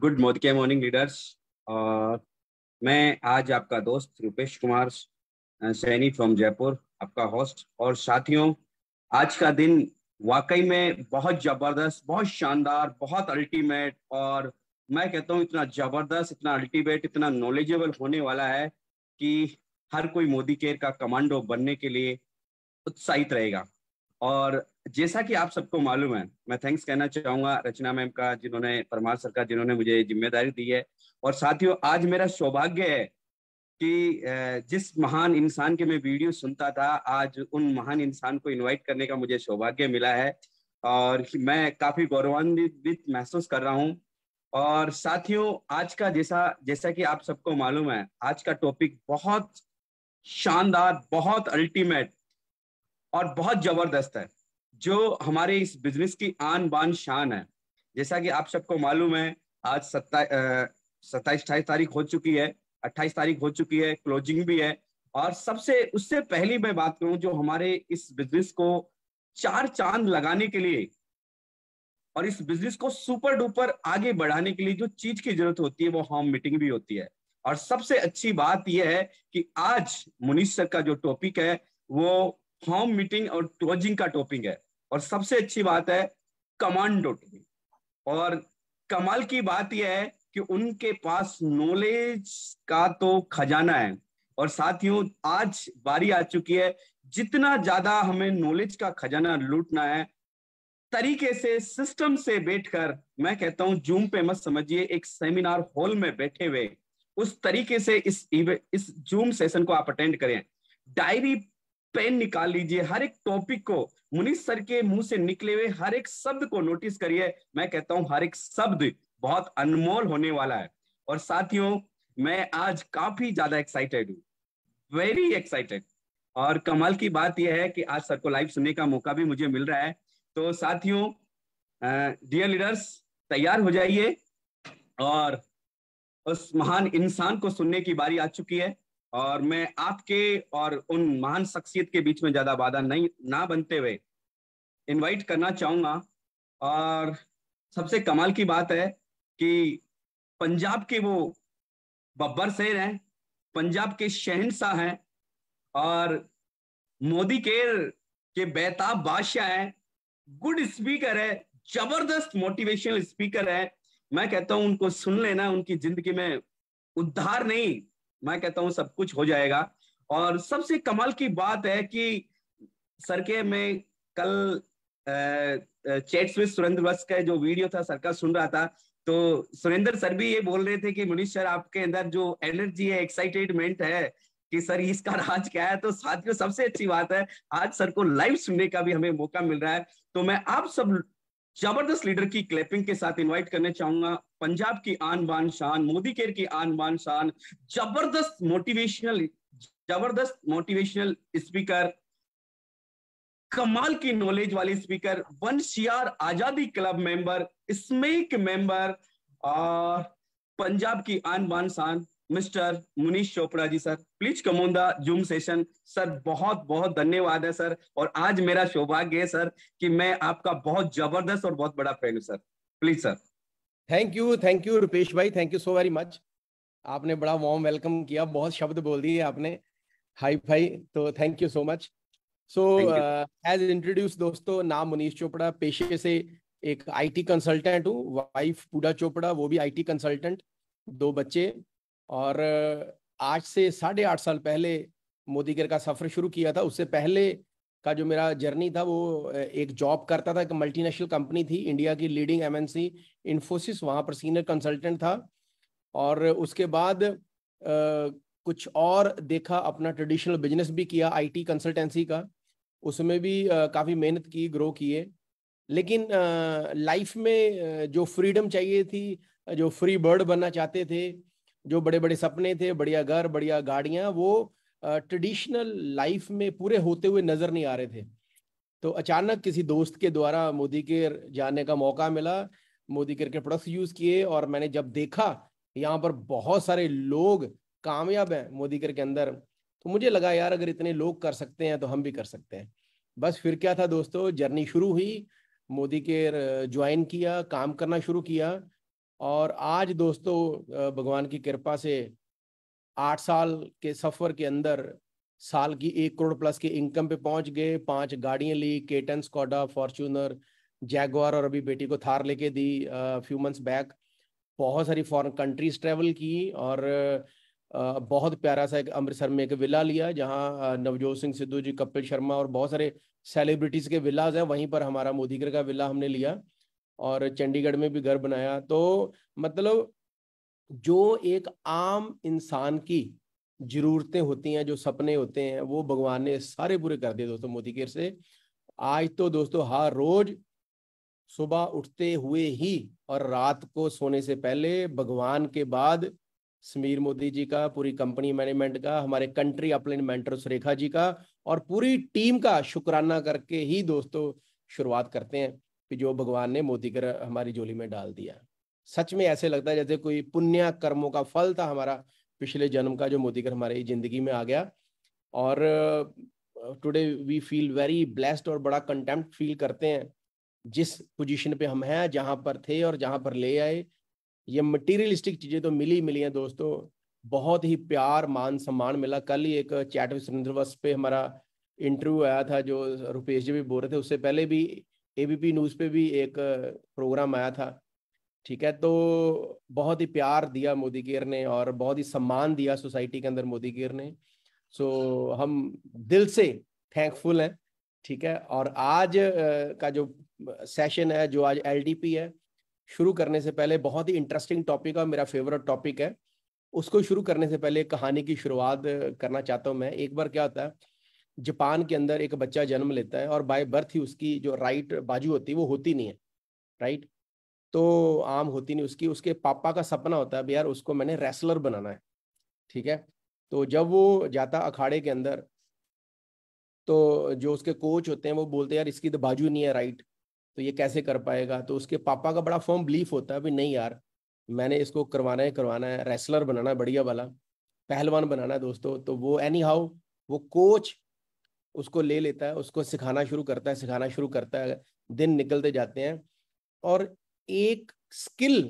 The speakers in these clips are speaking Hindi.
गुड मॉर्निंग के मॉर्निंग लीडर्स और मैं आज आपका दोस्त रूपेश कुमार uh, सैनी फ्रॉम जयपुर आपका होस्ट और साथियों आज का दिन वाकई में बहुत जबरदस्त बहुत शानदार बहुत अल्टीमेट और मैं कहता हूँ इतना जबरदस्त इतना अल्टीमेट इतना नॉलेजेबल होने वाला है कि हर कोई मोदी केयर का कमांडो बनने के लिए उत्साहित रहेगा और जैसा कि आप सबको मालूम है मैं थैंक्स कहना चाहूंगा रचना मैम का जिन्होंने परमार सर का जिन्होंने मुझे जिम्मेदारी दी है और साथियों आज मेरा सौभाग्य है कि जिस महान इंसान के मैं वीडियो सुनता था आज उन महान इंसान को इनवाइट करने का मुझे सौभाग्य मिला है और मैं काफी गौरवान्वित महसूस कर रहा हूँ और साथियों आज का जैसा जैसा कि आप सबको मालूम है आज का टॉपिक बहुत शानदार बहुत अल्टीमेट और बहुत जबरदस्त है जो हमारे इस बिजनेस की आन बान शान है जैसा कि आप सबको मालूम है आज सत्ताईस सत्ताईस अट्ठाईस तारीख हो चुकी है अट्ठाईस तारीख हो चुकी है क्लोजिंग भी है और सबसे उससे पहली मैं बात करूं जो हमारे इस बिजनेस को चार चांद लगाने के लिए और इस बिजनेस को सुपर डुपर आगे बढ़ाने के लिए जो चीज की जरूरत होती है वो होम मीटिंग भी होती है और सबसे अच्छी बात यह है कि आज मुनीश सर का जो टॉपिक है वो होम मीटिंग और ट्रोजिंग का टॉपिक है और सबसे अच्छी बात है कमांडो टॉपिक और कमाल की बात यह है कि उनके पास नॉलेज का तो खजाना है और साथियों आज बारी आ चुकी है जितना ज्यादा हमें नॉलेज का खजाना लूटना है तरीके से सिस्टम से बैठकर मैं कहता हूं जूम पे मत समझिए एक सेमिनार हॉल में बैठे हुए उस तरीके से इस इस जूम सेशन को आप अटेंड करें डायरी पेन निकाल लीजिए हर एक टॉपिक को मुनीष सर के मुंह से निकले हुए हर एक शब्द को नोटिस करिए मैं कहता हूं हर एक शब्द बहुत अनमोल होने वाला है और साथियों मैं आज काफी ज्यादा एक्साइटेड हूँ वेरी एक्साइटेड और कमाल की बात यह है कि आज सर को लाइव सुनने का मौका भी मुझे मिल रहा है तो साथियों डियर लीडर्स तैयार हो जाइए और उस महान इंसान को सुनने की बारी आ चुकी है और मैं आपके और उन महान शख्सियत के बीच में ज़्यादा वादा नहीं ना बनते हुए इनवाइट करना चाहूंगा और सबसे कमाल की बात है कि पंजाब के वो बब्बर शेर हैं पंजाब के शहनशाह हैं और मोदी केर के बेताब बादशाह हैं गुड स्पीकर है जबरदस्त मोटिवेशनल स्पीकर है मैं कहता हूं उनको सुन लेना उनकी जिंदगी में उद्धार नहीं मैं कहता हूँ सब कुछ हो जाएगा और सबसे कमाल की बात है कि सर के में कल चैट्स सुरेंद्र बस का जो वीडियो था सर का सुन रहा था तो सुरेंद्र सर भी ये बोल रहे थे कि मनीष सर आपके अंदर जो एनर्जी है एक्साइटेडमेंट है कि सर इसका राज क्या है तो साथियों सबसे अच्छी बात है आज सर को लाइव सुनने का भी हमें मौका मिल रहा है तो मैं आप सब जबरदस्त लीडर की क्लैपिंग के साथ इनवाइट करने चाहूंगा पंजाब की आन बान शान मोदी केयर की आन बान शान जबरदस्त मोटिवेशनल जबरदस्त मोटिवेशनल स्पीकर कमाल की नॉलेज वाले स्पीकर वन सीआर आजादी क्लब मेंबर स्मेक मेंबर और पंजाब की आन बान शान mister Munish Chopra ji sir please come on the Zoom session sir बहुत बहुत धन्यवाद है सर और आज मेरा सौभाग्य है सर कि मैं आपका बहुत जबरदस्त और बहुत बड़ा फैन हूं sir please sir thank you thank you Rupesh भाई thank you so very much आपने बड़ा वार्म वेलकम किया बहुत शब्द बोल दिए आपने हाई फाई तो thank you so much so as introduce दोस्तों नाम मुनीष चोपड़ा पेशे से एक आईटी कंसल्टेंट हूँ वाइफ पूडा चोपड़ा वो भी आईटी कंसल्टेंट दो बच्चे और uh, आज से साढ़े आठ साल पहले मोदी का सफर शुरू किया था उससे पहले का जो मेरा जर्नी था वो एक जॉब करता था एक मल्टीनेशनल कंपनी थी इंडिया की लीडिंग एमएनसी इन्फोसिस वहाँ पर सीनियर कंसल्टेंट था और उसके बाद आ, कुछ और देखा अपना ट्रेडिशनल बिजनेस भी किया आईटी कंसल्टेंसी का उसमें भी काफ़ी मेहनत की ग्रो किए लेकिन लाइफ में जो फ्रीडम चाहिए थी जो फ्री बर्ड बनना चाहते थे जो बड़े बड़े सपने थे बढ़िया घर बढ़िया गाड़ियाँ वो ट्रेडिशनल लाइफ में पूरे होते हुए नजर नहीं आ रहे थे तो अचानक किसी दोस्त के द्वारा मोदी के जाने का मौका मिला मोदी केयर के प्रोडक्ट्स यूज किए और मैंने जब देखा यहाँ पर बहुत सारे लोग कामयाब हैं मोदी के अंदर तो मुझे लगा यार अगर इतने लोग कर सकते हैं तो हम भी कर सकते हैं बस फिर क्या था दोस्तों जर्नी शुरू हुई मोदी के ज्वाइन किया काम करना शुरू किया और आज दोस्तों भगवान की कृपा से आठ साल के सफर के अंदर साल की एक करोड़ प्लस की इनकम पे पहुंच गए पांच गाड़ियां ली केटन स्कॉडा फॉर्चूनर जैगवार और अभी बेटी को थार लेके दी फ्यू मंथ्स बैक बहुत सारी फॉरेन कंट्रीज ट्रेवल की और आ, बहुत प्यारा सा एक अमृतसर में एक विला लिया जहाँ नवजोत सिंह सिद्धू जी कपिल शर्मा और बहुत सारे सेलिब्रिटीज़ के विलाज हैं वहीं पर हमारा मोदीगर का विला हमने लिया और चंडीगढ़ में भी घर बनाया तो मतलब जो एक आम इंसान की जरूरतें होती हैं जो सपने होते हैं वो भगवान ने सारे पूरे कर दिए दोस्तों मोदी केयर से आज तो दोस्तों हर रोज सुबह उठते हुए ही और रात को सोने से पहले भगवान के बाद समीर मोदी जी का पूरी कंपनी मैनेजमेंट का हमारे country upline mentor Surekha ji का और पूरी टीम का शुक्राना करके ही दोस्तों शुरुआत करते हैं कि जो भगवान ने मोदी कर हमारी जोली में डाल दिया सच में ऐसे लगता है जैसे कोई पुण्य कर्मों का फल था हमारा पिछले जन्म का जो मोदीकर हमारी जिंदगी में आ गया और today we feel very blessed और बड़ा कंटेम्प्ट फील करते हैं जिस पोजीशन पे हम हैं जहाँ पर थे और जहाँ पर ले आए ये मटेरियलिस्टिक चीज़ें तो मिली मिली हैं दोस्तों बहुत ही प्यार मान सम्मान मिला कल ही एक चैट विद सुरेंद्र वस पे हमारा इंटरव्यू आया था जो रुपेश जी भी बोल रहे थे उससे पहले भी एबीपी न्यूज़ पे भी एक प्रोग्राम आया था ठीक है तो बहुत ही प्यार दिया मोदी केयर ने और बहुत ही सम्मान दिया सोसाइटी के अंदर मोदी केयर ने सो so, हम दिल से थैंकफुल हैं ठीक है और आज का जो सेशन है जो आज एलडीपी है शुरू करने से पहले बहुत ही इंटरेस्टिंग टॉपिक और मेरा फेवरेट टॉपिक है उसको शुरू करने से पहले कहानी की शुरुआत करना चाहता हूँ मैं एक बार क्या होता है जापान के अंदर एक बच्चा जन्म लेता है और बाय बर्थ ही उसकी जो राइट बाजू होती है वो होती नहीं है राइट तो आम होती नहीं उसकी उसके पापा का सपना होता है यार उसको मैंने रेसलर बनाना है ठीक है तो जब वो जाता अखाड़े के अंदर तो जो उसके कोच होते हैं वो बोलते हैं यार इसकी तो बाजू नहीं है राइट तो ये कैसे कर पाएगा तो उसके पापा का बड़ा फॉर्म बिलीफ होता है भी नहीं यार मैंने इसको करवाना है करवाना है रेसलर बनाना है बढ़िया वाला पहलवान बनाना है दोस्तों तो वो एनी हाउ वो कोच उसको ले लेता है उसको सिखाना शुरू करता है सिखाना शुरू करता है दिन निकलते जाते हैं और एक स्किल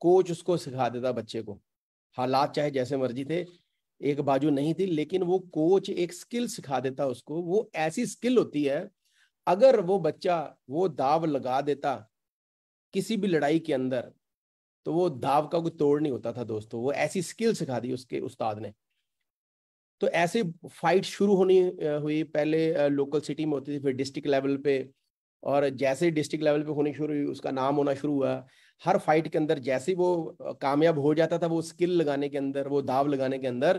कोच उसको सिखा देता बच्चे को हालात चाहे जैसे मर्जी थे एक बाजू नहीं थी लेकिन वो कोच एक स्किल सिखा देता उसको वो ऐसी स्किल होती है अगर वो बच्चा वो दाव लगा देता किसी भी लड़ाई के अंदर तो वो दाव का कोई तोड़ नहीं होता था दोस्तों वो ऐसी स्किल सिखा दी उसके उस्ताद ने तो ऐसे फाइट शुरू होनी हुई पहले लोकल सिटी में होती थी फिर डिस्ट्रिक्ट लेवल पे और जैसे डिस्ट्रिक्ट लेवल पे होनी शुरू हुई उसका नाम होना शुरू हुआ हर फाइट के अंदर जैसे वो कामयाब हो जाता था वो स्किल लगाने के अंदर वो दाव लगाने के अंदर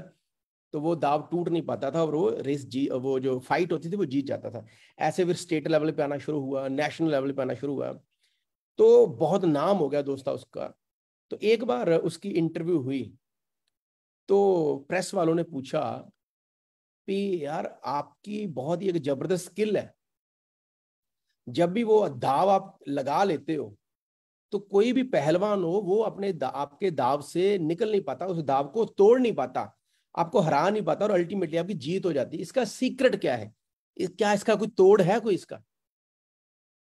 तो वो दाव टूट नहीं पाता था और वो रेस जी वो जो फाइट होती थी वो जीत जाता था ऐसे फिर स्टेट लेवल पे आना शुरू हुआ नेशनल लेवल पे आना शुरू हुआ तो बहुत नाम हो गया दोस्ता उसका तो एक बार उसकी इंटरव्यू हुई तो प्रेस वालों ने पूछा कि यार आपकी बहुत ही एक जबरदस्त स्किल है जब भी वो दाव आप लगा लेते हो तो कोई भी पहलवान हो वो अपने दा, आपके दाव से निकल नहीं पाता उस दाव को तोड़ नहीं पाता आपको हरा नहीं पाता और अल्टीमेटली आपकी जीत हो जाती है इसका सीक्रेट क्या है इस, क्या इसका कोई तोड़ है कोई इसका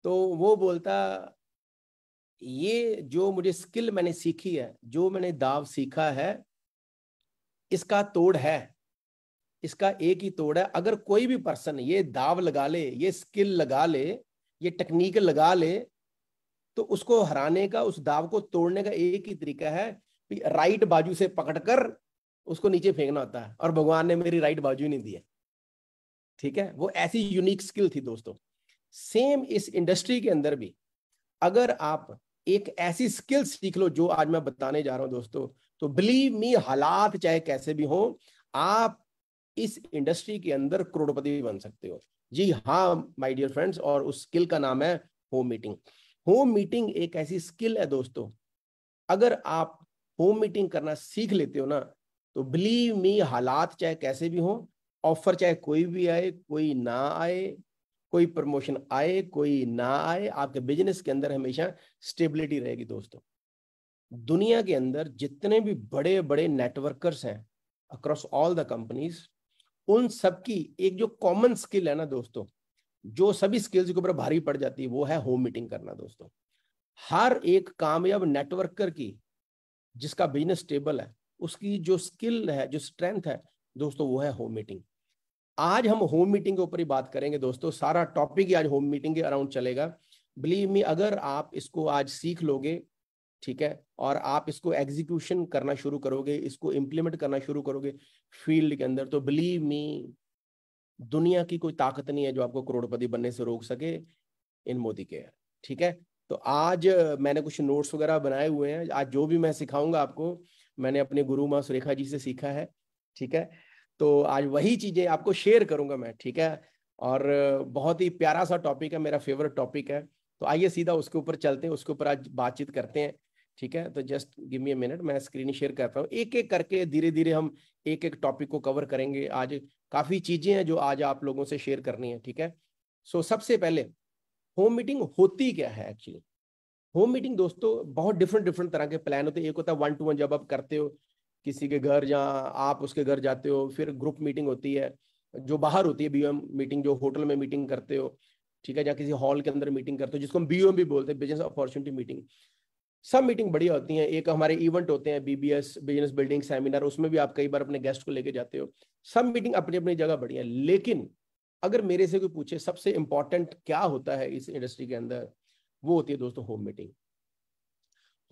तो वो बोलता ये जो मुझे स्किल मैंने सीखी है जो मैंने दाव सीखा है इसका तोड़ है इसका एक ही तोड़ है अगर कोई भी पर्सन ये दाव लगा ले ये स्किल लगा ले ये टेक्निक लगा ले तो उसको हराने का उस दाव को तोड़ने का एक ही तरीका है राइट बाजू से पकड़कर उसको नीचे फेंकना होता है और भगवान ने मेरी राइट बाजू नहीं दी है ठीक है वो ऐसी यूनिक स्किल थी दोस्तों सेम इस इंडस्ट्री के अंदर भी अगर आप एक ऐसी स्किल सीख लो जो आज मैं बताने जा रहा हूं दोस्तों तो बिलीव मी हालात चाहे कैसे भी हो आप इस इंडस्ट्री के अंदर करोड़पति भी बन सकते हो जी हाँ माय डियर फ्रेंड्स और उस स्किल का नाम है होम मीटिंग होम मीटिंग एक ऐसी स्किल है दोस्तों अगर आप होम मीटिंग करना सीख लेते हो ना तो बिलीव मी हालात चाहे कैसे भी हो ऑफर चाहे कोई भी आए कोई ना आए कोई प्रमोशन आए कोई ना आए आपके बिजनेस के अंदर हमेशा स्टेबिलिटी रहेगी दोस्तों दुनिया के अंदर जितने भी बड़े बड़े नेटवर्कर्स हैं अक्रॉस ऑल द कंपनीज उन सबकी एक जो कॉमन स्किल है ना दोस्तों जो सभी स्किल्स के ऊपर भारी पड़ जाती है वो है होम मीटिंग करना दोस्तों हर एक कामयाब नेटवर्कर की जिसका बिजनेस स्टेबल है उसकी जो स्किल है जो स्ट्रेंथ है दोस्तों वो है होम मीटिंग आज हम होम मीटिंग के ऊपर ही बात करेंगे दोस्तों सारा टॉपिक ही आज होम मीटिंग के अराउंड चलेगा बिलीव मी अगर आप इसको आज सीख लोगे ठीक है और आप इसको एग्जीक्यूशन करना शुरू करोगे इसको इम्प्लीमेंट करना शुरू करोगे फील्ड के अंदर तो बिलीव मी दुनिया की कोई ताकत नहीं है जो आपको करोड़पति बनने से रोक सके इन मोदी के ठीक है तो आज मैंने कुछ नोट्स वगैरह बनाए हुए हैं आज जो भी मैं सिखाऊंगा आपको मैंने अपने गुरु माँ सुरेखा जी से सीखा है ठीक है तो आज वही चीजें आपको शेयर करूंगा मैं ठीक है और बहुत ही प्यारा सा टॉपिक है मेरा फेवरेट टॉपिक है तो आइए सीधा उसके ऊपर चलते हैं उसके ऊपर आज बातचीत करते हैं ठीक है तो just give me a minute मैं स्क्रीन शेयर करता हूँ एक एक करके धीरे धीरे हम एक एक टॉपिक को कवर करेंगे आज काफ़ी चीज़ें हैं जो आज आप लोगों से शेयर करनी है ठीक है सो so, सबसे पहले होम मीटिंग होती क्या है एक्चुअली होम मीटिंग दोस्तों बहुत डिफरेंट डिफरेंट तरह के प्लान होते हैं एक होता है वन टू वन जब आप करते हो किसी के घर जहाँ आप उसके घर जाते हो फिर ग्रुप मीटिंग होती है जो बाहर होती है बी मीटिंग जो होटल में मीटिंग करते हो ठीक है जहाँ किसी हॉल के अंदर मीटिंग करते हो जिसको हम बी भी बोलते हैं बिजनेस अपॉर्चुनिटी मीटिंग सब मीटिंग बढ़िया होती हैं एक हमारे इवेंट होते हैं बीबीएस बिजनेस बिल्डिंग सेमिनार उसमें भी आप कई बार अपने गेस्ट को लेके जाते हो सब मीटिंग अपनी अपनी जगह बढ़िया है लेकिन अगर मेरे से कोई पूछे सबसे इंपॉर्टेंट क्या होता है इस इंडस्ट्री के अंदर वो होती है दोस्तों होम मीटिंग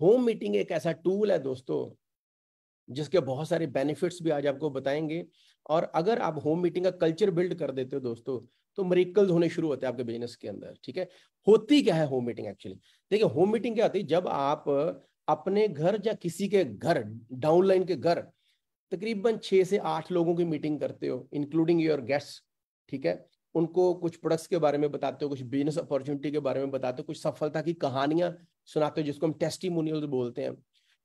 होम मीटिंग एक ऐसा टूल है दोस्तों जिसके बहुत सारे बेनिफिट्स भी आज आपको बताएंगे और अगर आप होम मीटिंग का कल्चर बिल्ड कर देते हो दोस्तों तो मरिकल होने शुरू होते हैं आपके बिजनेस के अंदर ठीक है होती क्या है होम मीटिंग एक्चुअली देखिए होम मीटिंग क्या होती है जब आप अपने घर या किसी के घर डाउनलाइन के घर तकरीबन छः से आठ लोगों की मीटिंग करते हो इंक्लूडिंग योर गेस्ट ठीक है उनको कुछ प्रोडक्ट्स के बारे में बताते हो कुछ बिजनेस अपॉर्चुनिटी के बारे में बताते हो कुछ सफलता की कहानियां सुनाते हो जिसको हम टेस्टिमोनियल बोलते हैं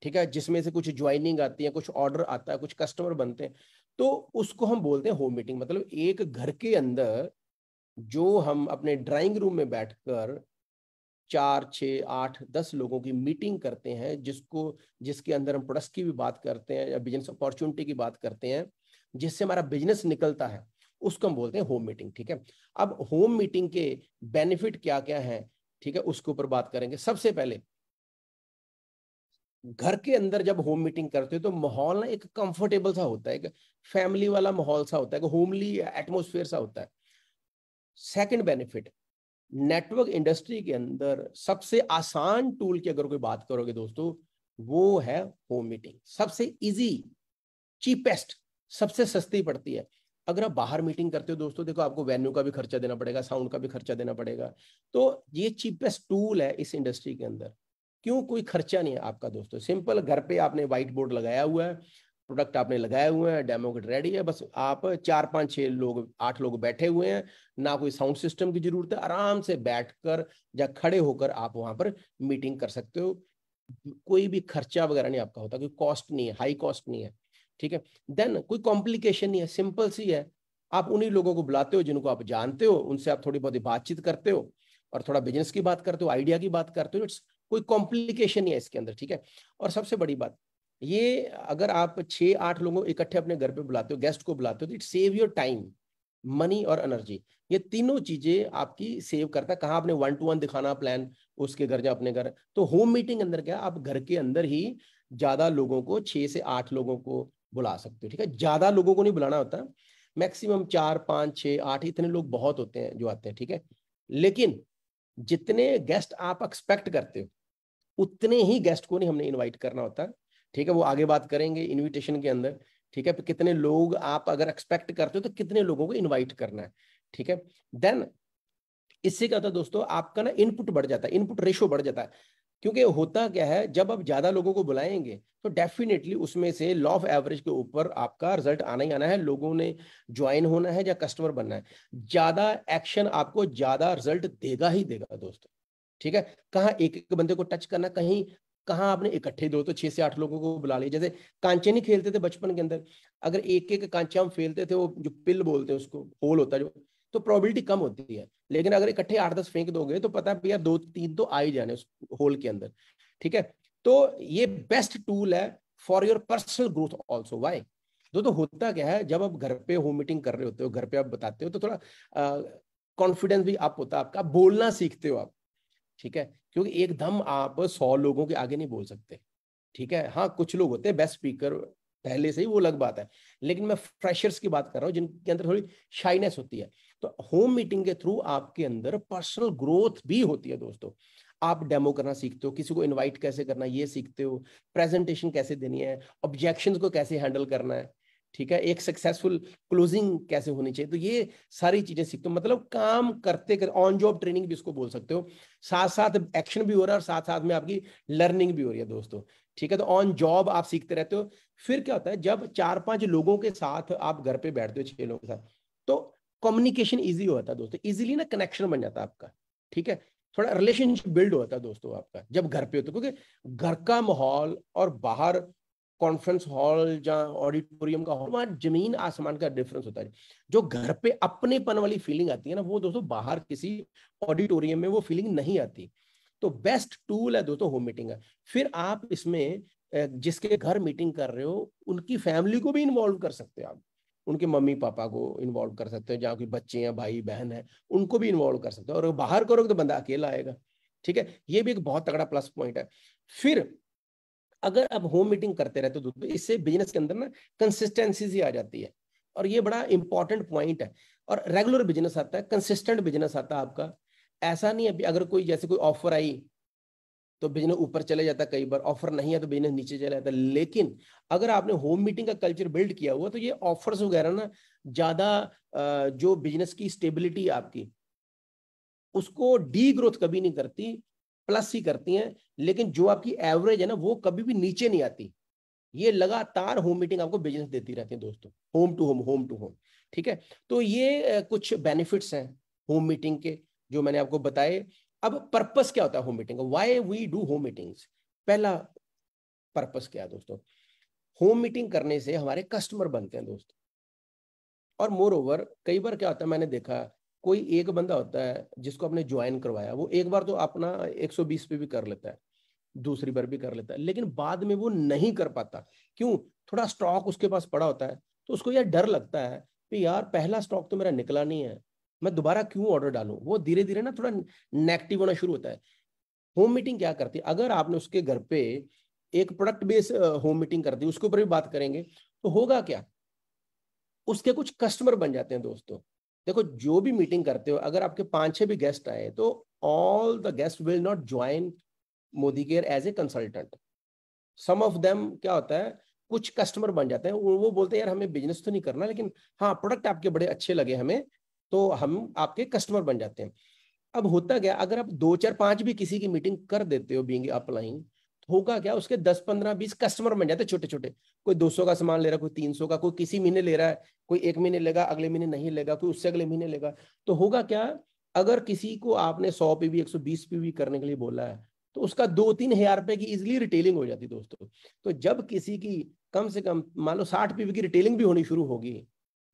ठीक है जिसमें से कुछ ज्वाइनिंग आती है कुछ ऑर्डर आता है कुछ कस्टमर बनते हैं तो उसको हम बोलते हैं होम मीटिंग मतलब एक घर के अंदर जो हम अपने ड्राइंग रूम में बैठकर चार छः आठ दस लोगों की मीटिंग करते हैं जिसको जिसके अंदर हम प्रोडक्ट्स की भी बात करते हैं या बिजनेस अपॉर्चुनिटी की बात करते हैं जिससे हमारा बिजनेस निकलता है उसको हम बोलते हैं होम मीटिंग ठीक है अब होम मीटिंग के बेनिफिट क्या क्या हैं ठीक है उसके ऊपर बात करेंगे सबसे पहले घर के अंदर जब होम मीटिंग करते हो तो माहौल ना एक कंफर्टेबल सा होता है एक फैमिली वाला माहौल सा होता है एक होमली एटमोसफेयर सा होता है सेकंड बेनिफिट नेटवर्क इंडस्ट्री के अंदर सबसे आसान टूल की अगर कोई बात करोगे दोस्तों वो है होम मीटिंग सबसे इजी चीपेस्ट सबसे सस्ती पड़ती है अगर आप बाहर मीटिंग करते हो दोस्तों देखो आपको वेन्यू का भी खर्चा देना पड़ेगा साउंड का भी खर्चा देना पड़ेगा तो ये चीपेस्ट टूल है इस इंडस्ट्री के अंदर क्यों कोई खर्चा नहीं है आपका दोस्तों सिंपल घर पे आपने व्हाइट बोर्ड लगाया हुआ है प्रोडक्ट आपने लगाए हुए हैं डेमो किट रेडी है बस आप चार पांच छह लोग आठ लोग बैठे हुए हैं ना कोई साउंड सिस्टम की जरूरत है आराम से बैठ कर या खड़े होकर आप वहां पर मीटिंग कर सकते हो कोई भी खर्चा वगैरह नहीं आपका होता कोई कॉस्ट नहीं है हाई कॉस्ट नहीं है ठीक है देन कोई कॉम्प्लिकेशन नहीं है सिंपल सी है आप उन्हीं लोगों को बुलाते हो जिनको आप जानते हो उनसे आप थोड़ी बहुत बातचीत करते हो और थोड़ा बिजनेस की बात करते हो आइडिया की बात करते हो इट्स कोई कॉम्प्लिकेशन नहीं है इसके अंदर ठीक है और सबसे बड़ी बात ये अगर आप छः आठ लोगों इकट्ठे अपने घर पे बुलाते हो गेस्ट को बुलाते हो तो it save your time money और एनर्जी ये तीनों चीजें आपकी सेव करता है कहाँ आपने वन टू वन दिखाना प्लान उसके घर जा अपने घर तो होम मीटिंग अंदर क्या आप घर के अंदर ही ज्यादा लोगों को छः से आठ लोगों को बुला सकते हो ठीक है ज्यादा लोगों को नहीं बुलाना होता मैक्सिमम चार पाँच छः आठ इतने लोग बहुत होते हैं जो आते हैं ठीक है लेकिन जितने गेस्ट आप एक्सपेक्ट करते हो उतने ही गेस्ट को नहीं हमने इन्वाइट करना होता ठीक है वो आगे बात करेंगे इनविटेशन के अंदर ठीक है कितने लोग आप अगर एक्सपेक्ट करते हो तो कितने लोगों को इनवाइट करना है ठीक है देन इससे क्या होता है दोस्तों आपका ना इनपुट बढ़ जाता है इनपुट रेशो बढ़ जाता है क्योंकि होता क्या है जब आप ज्यादा लोगों को बुलाएंगे तो डेफिनेटली उसमें से लॉ ऑफ एवरेज के ऊपर आपका रिजल्ट आना ही आना है लोगों ने ज्वाइन होना है या कस्टमर बनना है ज्यादा एक्शन आपको ज्यादा रिजल्ट देगा ही देगा दोस्तों ठीक है कहाँ एक एक बंदे को टच करना कहीं कहाँ आपने इकट्ठे दो तो छह से आठ लोगों को बुला लिया जैसे कांचे नहीं खेलते थे बचपन के अंदर अगर एक एक कांचे हम फेलते थे वो जो पिल बोलते हैं उसको होल होता है जो तो प्रोबेबिलिटी कम होती है लेकिन अगर इकट्ठे आठ दस फेंक दोगे तो पता भैया दो तीन तो आ ही जाने उस होल के अंदर ठीक है तो ये बेस्ट टूल है for your personal growth also why तो तो होता क्या है जब आप घर पे होम मीटिंग कर रहे होते हो घर पे आप बताते हो तो थोड़ा कॉन्फिडेंस भी आप होता है आपका बोलना सीखते हो आप ठीक है क्योंकि एकदम आप सौ लोगों के आगे नहीं बोल सकते ठीक है हाँ कुछ लोग होते हैं बेस्ट स्पीकर पहले से ही वो अलग बात है लेकिन मैं फ्रेशर्स की बात कर रहा हूँ जिनके अंदर थोड़ी शाइनेस होती है तो होम मीटिंग के थ्रू आपके अंदर पर्सनल ग्रोथ भी होती है दोस्तों आप डेमो करना सीखते हो किसी को इनवाइट कैसे करना ये सीखते हो प्रेजेंटेशन कैसे देनी है ऑब्जेक्शन को कैसे हैंडल करना है ठीक है एक सक्सेसफुल क्लोजिंग कैसे होनी चाहिए तो ये सारी चीजें सीखते हो मतलब काम करते कर ऑन जॉब ट्रेनिंग भी इसको बोल सकते हो साथ साथ एक्शन भी हो रहा है और साथ साथ में आपकी लर्निंग भी हो रही है दोस्तों ठीक है तो ऑन जॉब आप सीखते रहते हो फिर क्या होता है जब चार पांच लोगों के साथ आप घर पे बैठते हो छह लोगों के साथ तो कम्युनिकेशन ईजी होता है दोस्तों इजिली ना कनेक्शन बन जाता है आपका ठीक है थोड़ा रिलेशनशिप बिल्ड होता है दोस्तों आपका जब घर पे होते हो क्योंकि घर का माहौल और बाहर कॉन्फ्रेंस हॉल जहाँ ऑडिटोरियम का हॉल वहाँ जमीन आसमान का डिफरेंस होता है जो घर पे अपनेपन वाली फीलिंग आती है ना वो दोस्तों बाहर किसी ऑडिटोरियम में वो फीलिंग नहीं आती तो बेस्ट टूल है दोस्तों होम मीटिंग का फिर आप इसमें जिसके घर मीटिंग कर रहे हो उनकी फैमिली को भी इन्वॉल्व कर सकते हो आप उनके मम्मी पापा को इन्वॉल्व कर सकते हो जहाँ कोई बच्चे हैं भाई बहन है उनको भी इन्वॉल्व कर सकते हो और बाहर करोगे तो बंदा अकेला आएगा ठीक है ये भी एक बहुत तगड़ा प्लस पॉइंट है फिर अगर आप होम मीटिंग करते रहते हो तो, तो इससे बिजनेस के अंदर ना कंसिस्टेंसी आ जाती है और ये बड़ा इंपॉर्टेंट पॉइंट है और रेगुलर बिजनेस आता है कंसिस्टेंट बिजनेस आता है आपका ऐसा नहीं अभी अगर कोई जैसे कोई ऑफर आई तो बिजनेस ऊपर चले जाता कई बार ऑफर नहीं है तो बिजनेस नीचे चला जाता लेकिन अगर आपने होम मीटिंग का कल्चर बिल्ड किया हुआ तो ये ऑफर्स वगैरह ना ज्यादा जो बिजनेस की स्टेबिलिटी आपकी उसको डी ग्रोथ कभी नहीं करती प्लस ही करती हैं लेकिन जो आपकी एवरेज है ना वो कभी भी नीचे नहीं आती ये लगातार होम मीटिंग आपको बिजनेस देती रहती है दोस्तों home to home home to home ठीक है तो ये कुछ बेनिफिट्स हैं होम मीटिंग के जो मैंने आपको बताए अब पर्पस क्या होता है home meeting why we do home meetings पहला पर्पस क्या है दोस्तों होम मीटिंग करने से हमारे कस्टमर बनते हैं दोस्तों और मोर ओवर कई बार क्या होता है मैंने देखा कोई एक बंदा होता है जिसको आपने ज्वाइन करवाया वो एक बार तो अपना 120 पे भी कर लेता है दूसरी बार भी कर लेता है लेकिन बाद में वो नहीं कर पाता क्यों थोड़ा स्टॉक उसके पास पड़ा होता है तो उसको यह डर लगता है कि यार पहला स्टॉक तो मेरा निकला नहीं है मैं दोबारा क्यों ऑर्डर डालूं वो धीरे धीरे ना थोड़ा नेगेटिव होना शुरू होता है होम मीटिंग क्या करती है अगर आपने उसके घर पे एक प्रोडक्ट बेस होम मीटिंग कर दी उसके ऊपर भी बात करेंगे तो होगा क्या उसके कुछ कस्टमर बन जाते हैं दोस्तों देखो जो भी मीटिंग करते हो अगर आपके पांच छह भी गेस्ट आए तो all the guest will not join Modicare as a consultant some of them क्या होता है कुछ कस्टमर बन जाते हैं वो बोलते हैं यार हमें बिजनेस तो नहीं करना लेकिन हाँ प्रोडक्ट आपके बड़े अच्छे लगे हमें तो हम आपके कस्टमर बन जाते हैं अब होता क्या अगर आप दो चार पांच भी किसी की मीटिंग कर देते हो बींग अपलाइंग होगा क्या उसके दस पंद्रह बीस कस्टमर बन जाते छोटे छोटे कोई दो का सामान ले रहा है कोई तीन का कोई किसी महीने ले रहा है कोई एक महीने लेगा अगले महीने नहीं लेगा कोई उससे अगले महीने लेगा तो होगा क्या अगर किसी को आपने सौ पीवी एक सौ बीस पीवी करने के लिए बोला है तो उसका दो तीन हजार रुपए की इजिली रिटेलिंग हो जाती दोस्तों तो जब किसी की कम से कम मान लो साठ पीवी की रिटेलिंग भी होनी शुरू होगी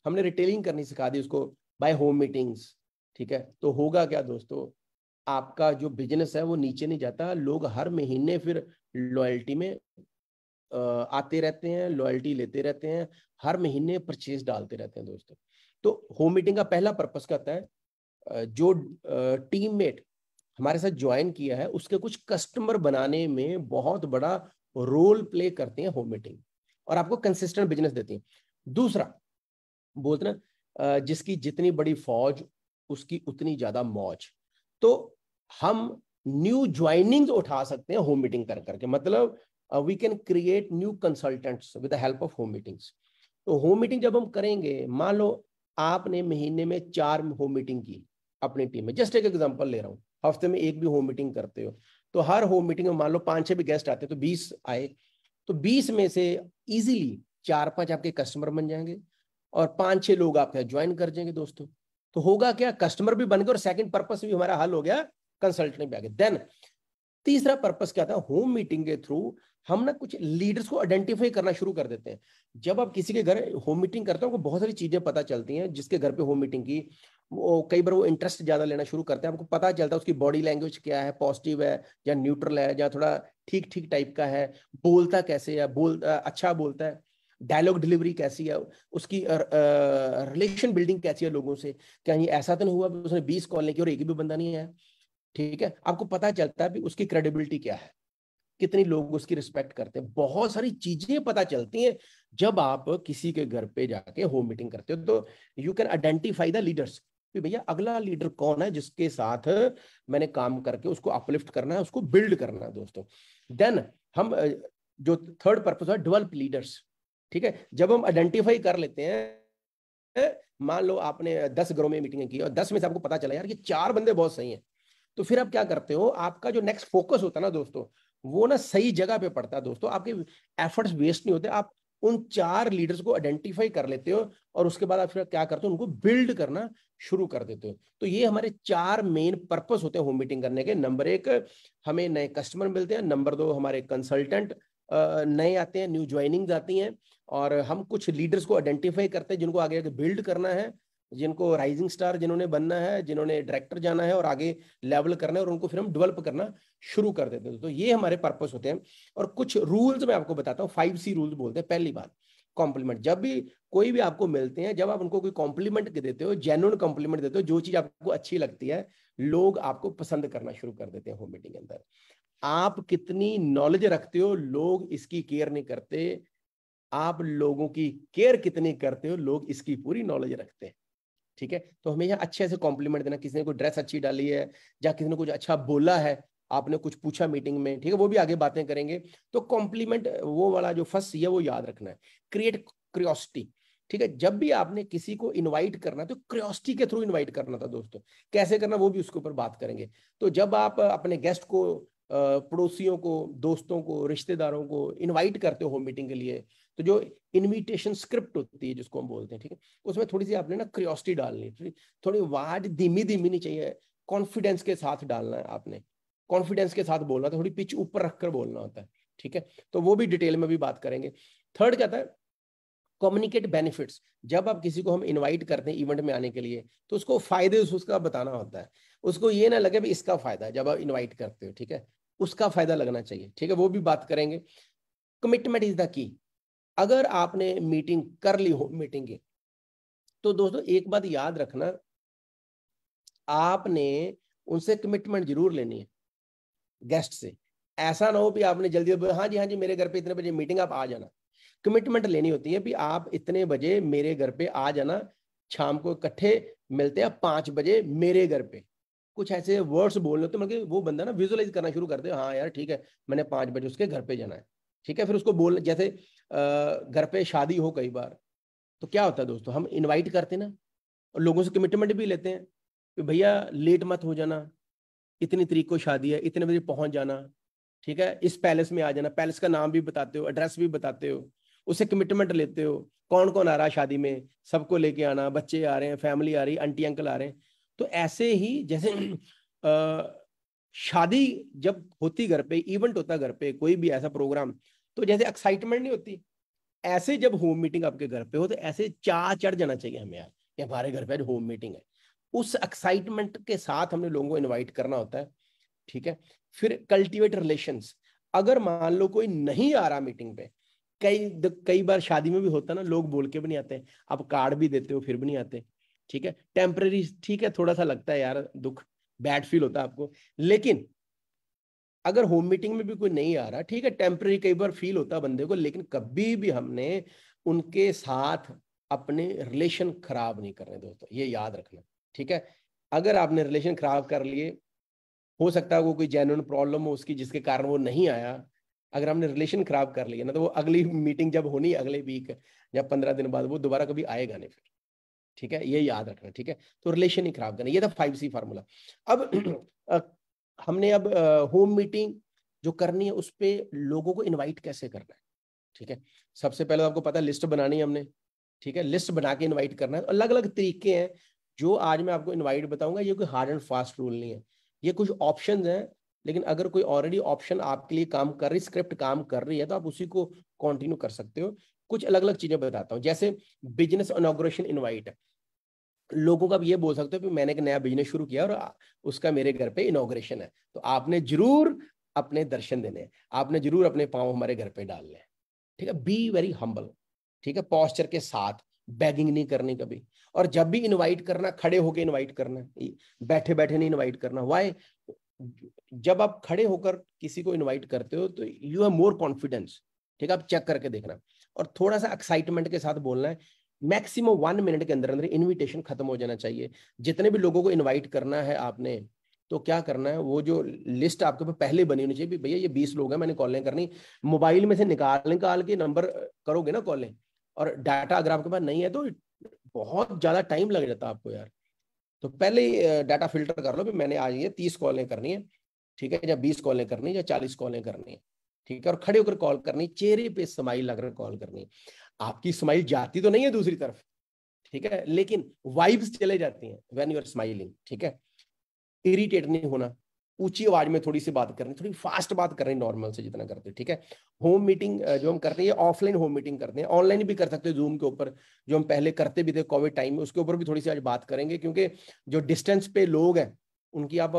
हमने रिटेलिंग करनी सिखा दी उसको बाय होम मीटिंग्स ठीक है तो होगा क्या दोस्तों आपका जो बिजनेस है वो नीचे नहीं जाता लोग हर महीने फिर लॉयल्टी में आते रहते हैं लॉयल्टी लेते रहते हैं हर महीने परचेज डालते रहते हैं दोस्तों तो होम मीटिंग का पहला पर्पस क्या होता है जो टीममेट हमारे साथ ज्वाइन किया है उसके कुछ कस्टमर बनाने में बहुत बड़ा रोल प्ले करते हैं होम मीटिंग और आपको कंसिस्टेंट बिजनेस देती है दूसरा बोलते ना जिसकी जितनी बड़ी फौज उसकी उतनी ज्यादा मौज तो हम न्यू ज्वाइनिंग उठा सकते हैं होम मीटिंग कर करके मतलब we can create new consultants with the help of home meetings तो होम मीटिंग जब हम करेंगे मान लो आपने महीने में चार होम मीटिंग की अपनी टीम में जस्ट एक एग्जांपल ले रहा हूँ हफ्ते में एक भी होम मीटिंग करते हो तो हर होम मीटिंग में मान लो पांच छह भी गेस्ट आते हैं तो बीस आए तो बीस में से इजीली चार पांच आपके कस्टमर बन जाएंगे और पांच छह लोग आपके ज्वाइन कर जाएंगे दोस्तों तो होगा क्या कस्टमर भी बन गए और सेकंड पर्पस भी हमारा हल हो गया कंसल्टेंट भी आ गया देन तीसरा पर्पस क्या था होम मीटिंग के थ्रू हम ना कुछ लीडर्स को आइडेंटिफाई करना शुरू कर देते हैं जब आप किसी के घर होम मीटिंग करते हो आपको बहुत सारी चीजें पता चलती हैं जिसके घर पे होम मीटिंग की वो कई बार वो इंटरेस्ट ज्यादा लेना शुरू करते हैं आपको पता चलता है उसकी बॉडी लैंग्वेज क्या है पॉजिटिव है या न्यूट्रल है या थोड़ा ठीक ठीक टाइप का है बोलता कैसे है बोल अच्छा बोलता है डायलॉग डिलीवरी कैसी है उसकी रिलेशन बिल्डिंग कैसी है लोगों से क्या ये ऐसा तो नहीं हुआ उसने बीस कॉल नहीं किया और एक भी बंदा नहीं आया ठीक है आपको पता चलता है उसकी क्रेडिबिलिटी क्या है कितने लोग उसकी रिस्पेक्ट करते हैं बहुत सारी चीजें पता चलती हैं जब आप किसी के घर पे जाके होम मीटिंग करते हो तो you can identify the leaders भैया अगला लीडर कौन है जिसके साथ मैंने काम करके उसको अपलिफ्ट करना है उसको बिल्ड करना है दोस्तों देन हम जो थर्ड पर्पज है डेवलप लीडर्स ठीक है जब हम आइडेंटिफाई कर लेते हैं मान लो आपने दस घरों में मीटिंग की और दस में से आपको पता चला यार कि चार बंदे बहुत सही हैं तो फिर आप क्या करते हो आपका जो नेक्स्ट फोकस होता है ना दोस्तों वो ना सही जगह पे पड़ता है दोस्तों आपके एफर्ट्स वेस्ट नहीं होते आप उन चार लीडर्स को आइडेंटिफाई कर लेते हो और उसके बाद आप फिर क्या करते हो उनको बिल्ड करना शुरू कर देते हो तो ये हमारे चार मेन पर्पस होते हैं होम मीटिंग करने के नंबर एक हमें नए कस्टमर मिलते हैं नंबर दो हमारे कंसल्टेंट नए आते हैं न्यू ज्वाइनिंग आती हैं और हम कुछ लीडर्स को आइडेंटिफाई करते हैं जिनको आगे आगे बिल्ड करना है जिनको राइजिंग स्टार जिन्होंने बनना है जिन्होंने डायरेक्टर जाना है और आगे लेवल करना है और उनको फिर हम डेवलप करना शुरू कर देते हैं तो ये हमारे पर्पस होते हैं और कुछ रूल्स मैं आपको बताता हूँ फाइव सी रूल्स बोलते हैं पहली बात कॉम्प्लीमेंट जब भी कोई भी आपको मिलते हैं जब आप उनको कोई कॉम्प्लीमेंट देते हो जेनुअन कॉम्प्लीमेंट देते हो जो चीज आपको अच्छी लगती है लोग आपको पसंद करना शुरू कर देते हैं होम मीटिंग के अंदर आप कितनी नॉलेज रखते हो लोग इसकी केयर नहीं करते आप लोगों की केयर कितनी करते हो लोग इसकी पूरी नॉलेज रखते हैं ठीक है तो हमेशा अच्छे से कॉम्प्लीमेंट देना किसी ने कोई ड्रेस अच्छी डाली है या किसी ने कुछ अच्छा बोला है आपने कुछ पूछा मीटिंग में ठीक है वो भी आगे बातें करेंगे तो कॉम्प्लीमेंट वो वाला जो फर्स्ट है वो याद रखना है क्रिएट क्रियोसिटी ठीक है जब भी आपने किसी को इनवाइट करना तो क्रियोसिटी के थ्रू इनवाइट करना था दोस्तों कैसे करना वो भी उसके ऊपर बात करेंगे तो जब आप अपने गेस्ट को पड़ोसियों को दोस्तों को रिश्तेदारों को इनवाइट करते हो होम मीटिंग के लिए तो जो इनविटेशन स्क्रिप्ट होती है जिसको हम बोलते हैं ठीक है उसमें थोड़ी सी आपने ना क्रियोसिटी डालनी है थोड़ी आवाज धीमी धीमी नहीं चाहिए कॉन्फिडेंस के साथ डालना है आपने कॉन्फिडेंस के साथ बोलना तो थोड़ी पिच ऊपर रखकर बोलना होता है ठीक है तो वो भी डिटेल में भी बात करेंगे थर्ड कहता है कम्युनिकेट बेनिफिट्स जब आप किसी को हम इनवाइट करते हैं इवेंट में आने के लिए तो उसको फायदे उसका बताना होता है उसको ये ना लगे भी इसका फायदा है जब आप इनवाइट करते हो ठीक है उसका फायदा लगना चाहिए ठीक है वो भी बात करेंगे कमिटमेंट इज द की अगर आपने मीटिंग कर ली हो मीटिंग की तो दोस्तों एक बात याद रखना आपने उनसे कमिटमेंट जरूर लेनी है गेस्ट से ऐसा ना हो भी आपने जल्दी हाँ जी हाँ जी मेरे घर पे इतने बजे मीटिंग आप आ जाना कमिटमेंट लेनी होती है भी आप इतने बजे मेरे घर पे आ जाना शाम को इकट्ठे मिलते हैं पांच बजे मेरे घर पे कुछ ऐसे वर्ड्स बोल रहे हो तो मतलब वो बंदा ना विजुअलाइज करना शुरू करते हो हाँ यार ठीक है मैंने पाँच बजे उसके घर पे जाना है ठीक है फिर उसको बोल जैसे घर पे शादी हो कई बार तो क्या होता है दोस्तों हम इनवाइट करते ना और लोगों से कमिटमेंट भी लेते हैं कि भैया लेट मत हो जाना इतनी तरीक को शादी है इतने बजे पहुंच जाना ठीक है इस पैलेस में आ जाना पैलेस का नाम भी बताते हो एड्रेस भी बताते हो उससे कमिटमेंट लेते हो कौन कौन आ रहा है शादी में सबको लेके आना बच्चे आ रहे हैं फैमिली आ रही आंटी अंकल आ रहे हैं तो ऐसे ही जैसे शादी जब होती घर पे इवेंट होता घर पे कोई भी ऐसा प्रोग्राम तो जैसे एक्साइटमेंट नहीं होती ऐसे जब होम मीटिंग आपके घर पे हो तो ऐसे चा चढ़ जाना चाहिए हमें यार कि हमारे घर पे होम मीटिंग है उस एक्साइटमेंट के साथ हमने लोगों को इनवाइट करना होता है ठीक है फिर कल्टीवेट रिलेशन अगर मान लो कोई नहीं आ रहा मीटिंग पे कई कई बार शादी में भी होता ना लोग बोल के भी नहीं आते आप कार्ड भी देते हो फिर भी नहीं आते ठीक है टेम्पररी ठीक है थोड़ा सा लगता है यार दुख बैड फील होता है आपको लेकिन अगर होम मीटिंग में भी कोई नहीं आ रहा ठीक है टेम्पररी कई बार फील होता है बंदे को लेकिन कभी भी हमने उनके साथ अपने रिलेशन खराब नहीं करने दोस्तों ये याद रखना ठीक है अगर आपने रिलेशन खराब कर लिए हो सकता है वो कोई जेन्यून प्रॉब्लम हो उसकी जिसके कारण वो नहीं आया अगर हमने रिलेशन खराब कर लिया ना तो वो अगली मीटिंग जब होनी अगले वीक या पंद्रह दिन बाद वो दोबारा कभी आएगा नहीं फिर ठीक है ये याद रखना ठीक है तो रिलेशन ही खराब करना ये था फाइव सी फार्मूला अब हमने अब होम मीटिंग जो करनी है उस पर लोगों को इनवाइट कैसे करना है ठीक है सबसे पहले तो आपको पता है लिस्ट बनानी है हमने ठीक है लिस्ट बना के इनवाइट करना है अलग अलग तरीके हैं जो आज मैं आपको इनवाइट बताऊंगा ये कोई हार्ड एंड फास्ट रूल नहीं है ये कुछ ऑप्शन हैं लेकिन अगर कोई ऑलरेडी ऑप्शन आपके लिए काम कर रही स्क्रिप्ट काम कर रही है तो आप उसी को कंटिन्यू कर सकते हो कुछ अलग अलग चीजें बताता हूँ जैसे बिजनेस इनोग्रेशन इनवाइट लोगों का ये बोल सकते हो कि मैंने एक नया बिजनेस शुरू किया और उसका मेरे घर पे इनोग्रेशन है तो आपने जरूर अपने दर्शन देने आपने जरूर अपने पाँव हमारे घर पे डालने ठीक है बी वेरी हम्बल ठीक है पॉस्चर के साथ बैगिंग नहीं करनी कभी और जब भी इनवाइट करना खड़े होकर इनवाइट करना बैठे बैठे नहीं इनवाइट करना वाई जब आप खड़े होकर किसी को इनवाइट करते हो तो यू हैव मोर कॉन्फिडेंस ठीक है आप चेक करके देखना और थोड़ा सा एक्साइटमेंट के साथ बोलना है मैक्सिमम वन मिनट के अंदर अंदर इनविटेशन खत्म हो जाना चाहिए जितने भी लोगों को इनवाइट करना है आपने तो क्या करना है वो जो लिस्ट आपके पास पहले बनी होनी चाहिए भैया ये बीस लोग हैं मैंने कॉलें करनी मोबाइल में से निकाल निकाल के नंबर करोगे ना कॉलें और डाटा अगर आपके पास नहीं है तो बहुत ज़्यादा टाइम लग जाता आपको यार तो पहले ही डाटा फिल्टर कर लो मैंने आज ये तीस कॉलें करनी है ठीक है या बीस कॉलें करनी है या चालीस कॉलें करनी है ठीक है और खड़े होकर कॉल करनी चेहरे पे स्माइल लगकर कॉल करनी आपकी स्माइल जाती तो नहीं है दूसरी तरफ ठीक है लेकिन वाइब्स चले जाती हैं वेन यू आर स्माइलिंग ठीक है इरिटेट नहीं होना ऊंची आवाज में थोड़ी सी बात करनी थोड़ी फास्ट बात करनी नॉर्मल से जितना करते ठीक है होम मीटिंग जो हम करते हैं ऑफलाइन होम मीटिंग करते हैं ऑनलाइन भी कर सकते हैं जूम के ऊपर जो हम पहले करते भी थे कोविड टाइम में उसके ऊपर भी थोड़ी सी आज बात करेंगे क्योंकि जो डिस्टेंस पे लोग हैं उनकी आप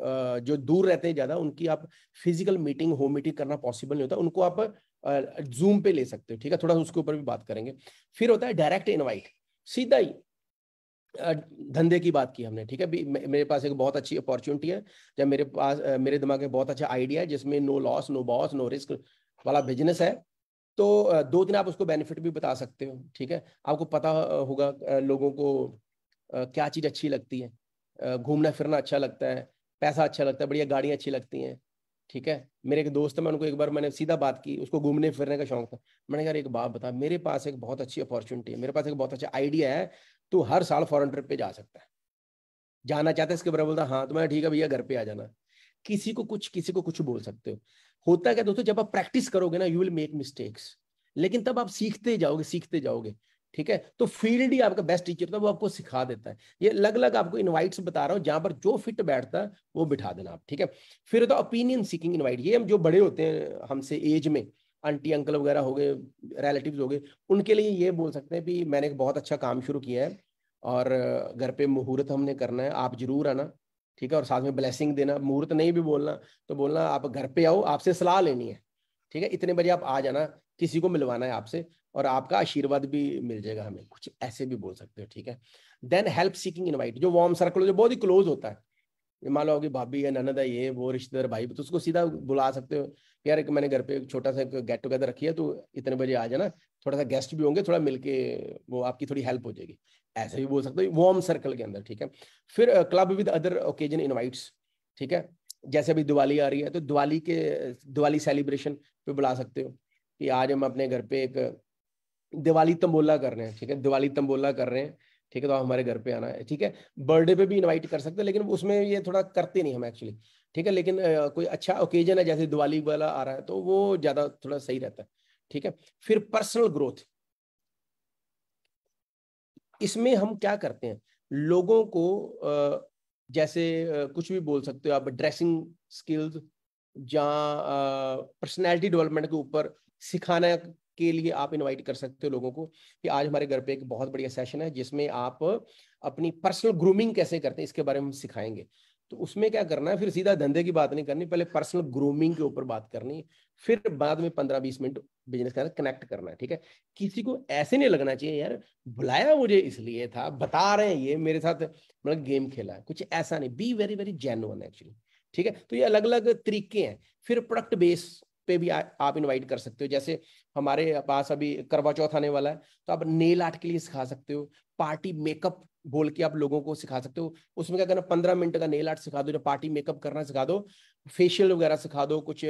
जो दूर रहते हैं ज़्यादा उनकी आप फिजिकल मीटिंग होम मीटिंग करना पॉसिबल नहीं होता उनको आप जूम पे ले सकते हो ठीक है थोड़ा उसके ऊपर भी बात करेंगे फिर होता है डायरेक्ट इनवाइट सीधा ही धंधे की बात की हमने ठीक है मेरे पास एक बहुत अच्छी अपॉर्चुनिटी है जब मेरे पास मेरे दिमाग में बहुत अच्छा आइडिया है जिसमें no loss no boss no risk वाला बिजनेस है तो दो दिन आप उसको बेनिफिट भी बता सकते हो ठीक है आपको पता होगा लोगों को क्या चीज़ अच्छी लगती है घूमना फिरना अच्छा लगता है पैसा अच्छा लगता है बढ़िया गाड़ियाँ अच्छी लगती हैं ठीक है मेरे एक दोस्त है मैं उनको एक बार मैंने सीधा बात की उसको घूमने फिरने का शौक था मैंने यार एक बात बता मेरे पास एक बहुत अच्छी अपॉर्चुनिटी है मेरे पास एक बहुत अच्छा आइडिया है तू हर साल फॉरन ट्रिप पे जा सकता है जाना चाहता है इसके बारे में बोलता हाँ तो मैं ठीक है भैया घर पे आ जाना किसी को कुछ किसी को कुछ बोल सकते हो होता क्या दोस्तों जब आप प्रैक्टिस करोगे ना यू विल मेक मिस्टेक्स लेकिन तब आप सीखते जाओगे सीखते जाओगे ठीक है तो फील्ड ही आपका बेस्ट टीचर था वो आपको सिखा देता है ये अलग अलग आपको इनवाइट्स बता रहा हूँ जहां पर जो फिट बैठता है वो बिठा देना आप ठीक है फिर होता है ओपिनियन सीकिंग इनवाइट ये हम जो बड़े होते हैं हमसे एज में आंटी अंकल वगैरह हो गए रिलेटिव हो गए उनके लिए ये बोल सकते हैं कि मैंने एक बहुत अच्छा काम शुरू किया है और घर पे मुहूर्त हमने करना है आप जरूर आना ठीक है और साथ में ब्लेसिंग देना मुहूर्त नहीं भी बोलना तो बोलना आप घर पे आओ आपसे सलाह लेनी है ठीक है इतने बजे आप आ जाना किसी को मिलवाना है आपसे और आपका आशीर्वाद भी मिल जाएगा हमें कुछ ऐसे भी बोल सकते हो ठीक है देन हेल्प सीकिंग इनवाइट जो वार्म सर्कल जो बहुत ही क्लोज होता है मान लो कि भाभी या ननद है ये वो रिश्तेदार भाई तो उसको सीधा बुला सकते हो यार एक मैंने घर पे छोटा सा गेट टुगेदर रखी है तो इतने बजे आ जाना थोड़ा सा गेस्ट भी होंगे थोड़ा मिलके वो आपकी थोड़ी हेल्प हो जाएगी ऐसे भी बोल सकते हो वार्म सर्कल के अंदर ठीक है फिर club with other occasion invites ठीक है जैसे अभी दिवाली आ रही है तो दिवाली के दिवाली सेलिब्रेशन पे बुला सकते हो कि आज हम अपने घर पे एक दिवाली तंबोला कर रहे हैं ठीक है दिवाली तंबोला कर रहे हैं ठीक है तो आप हमारे घर पे आना है ठीक है बर्थडे पे भी इनवाइट कर सकते हैं लेकिन उसमें ये थोड़ा करते नहीं हम एक्चुअली ठीक है लेकिन कोई अच्छा ओकेजन है जैसे दिवाली वाला आ रहा है तो वो ज़्यादा थोड़ा सही रहता है ठीक है फिर पर्सनल ग्रोथ इसमें हम क्या करते हैं लोगों को जैसे कुछ भी बोल सकते हो आप ड्रेसिंग स्किल्स या पर्सनैलिटी डेवलपमेंट के ऊपर सिखाना के लिए आप इनवाइट कर सकते हो लोगों को कि आज हमारे घर पे एक बहुत बढ़िया सेशन है जिसमें आप अपनी पर्सनल ग्रूमिंग कैसे करते हैं इसके बारे में हम सिखाएंगे तो उसमें क्या करना है फिर सीधा धंधे की बात नहीं करनी पहले पर्सनल ग्रूमिंग के ऊपर बात करनी फिर बाद में पंद्रह बीस मिनट बिजनेस के साथ कनेक्ट करना है ठीक है किसी को ऐसे नहीं लगना चाहिए यार बुलाया मुझे इसलिए था बता रहे हैं ये मेरे साथ मतलब गेम खेला है कुछ ऐसा नहीं be very very genuine actually ठीक है तो ये अलग अलग तरीके हैं फिर प्रोडक्ट बेस पे भी आ, आप इनवाइट कर सकते हो जैसे हमारे पास अभी करवा चौथ आने वाला है तो आप नेल आर्ट के लिए सिखा सकते हो पार्टी मेकअप बोल के आप लोगों को सिखा सकते हो उसमें क्या करना पंद्रह मिनट का नेल आर्ट सिखा दो जो पार्टी मेकअप करना सिखा दो फेशियल वगैरह सिखा दो कुछ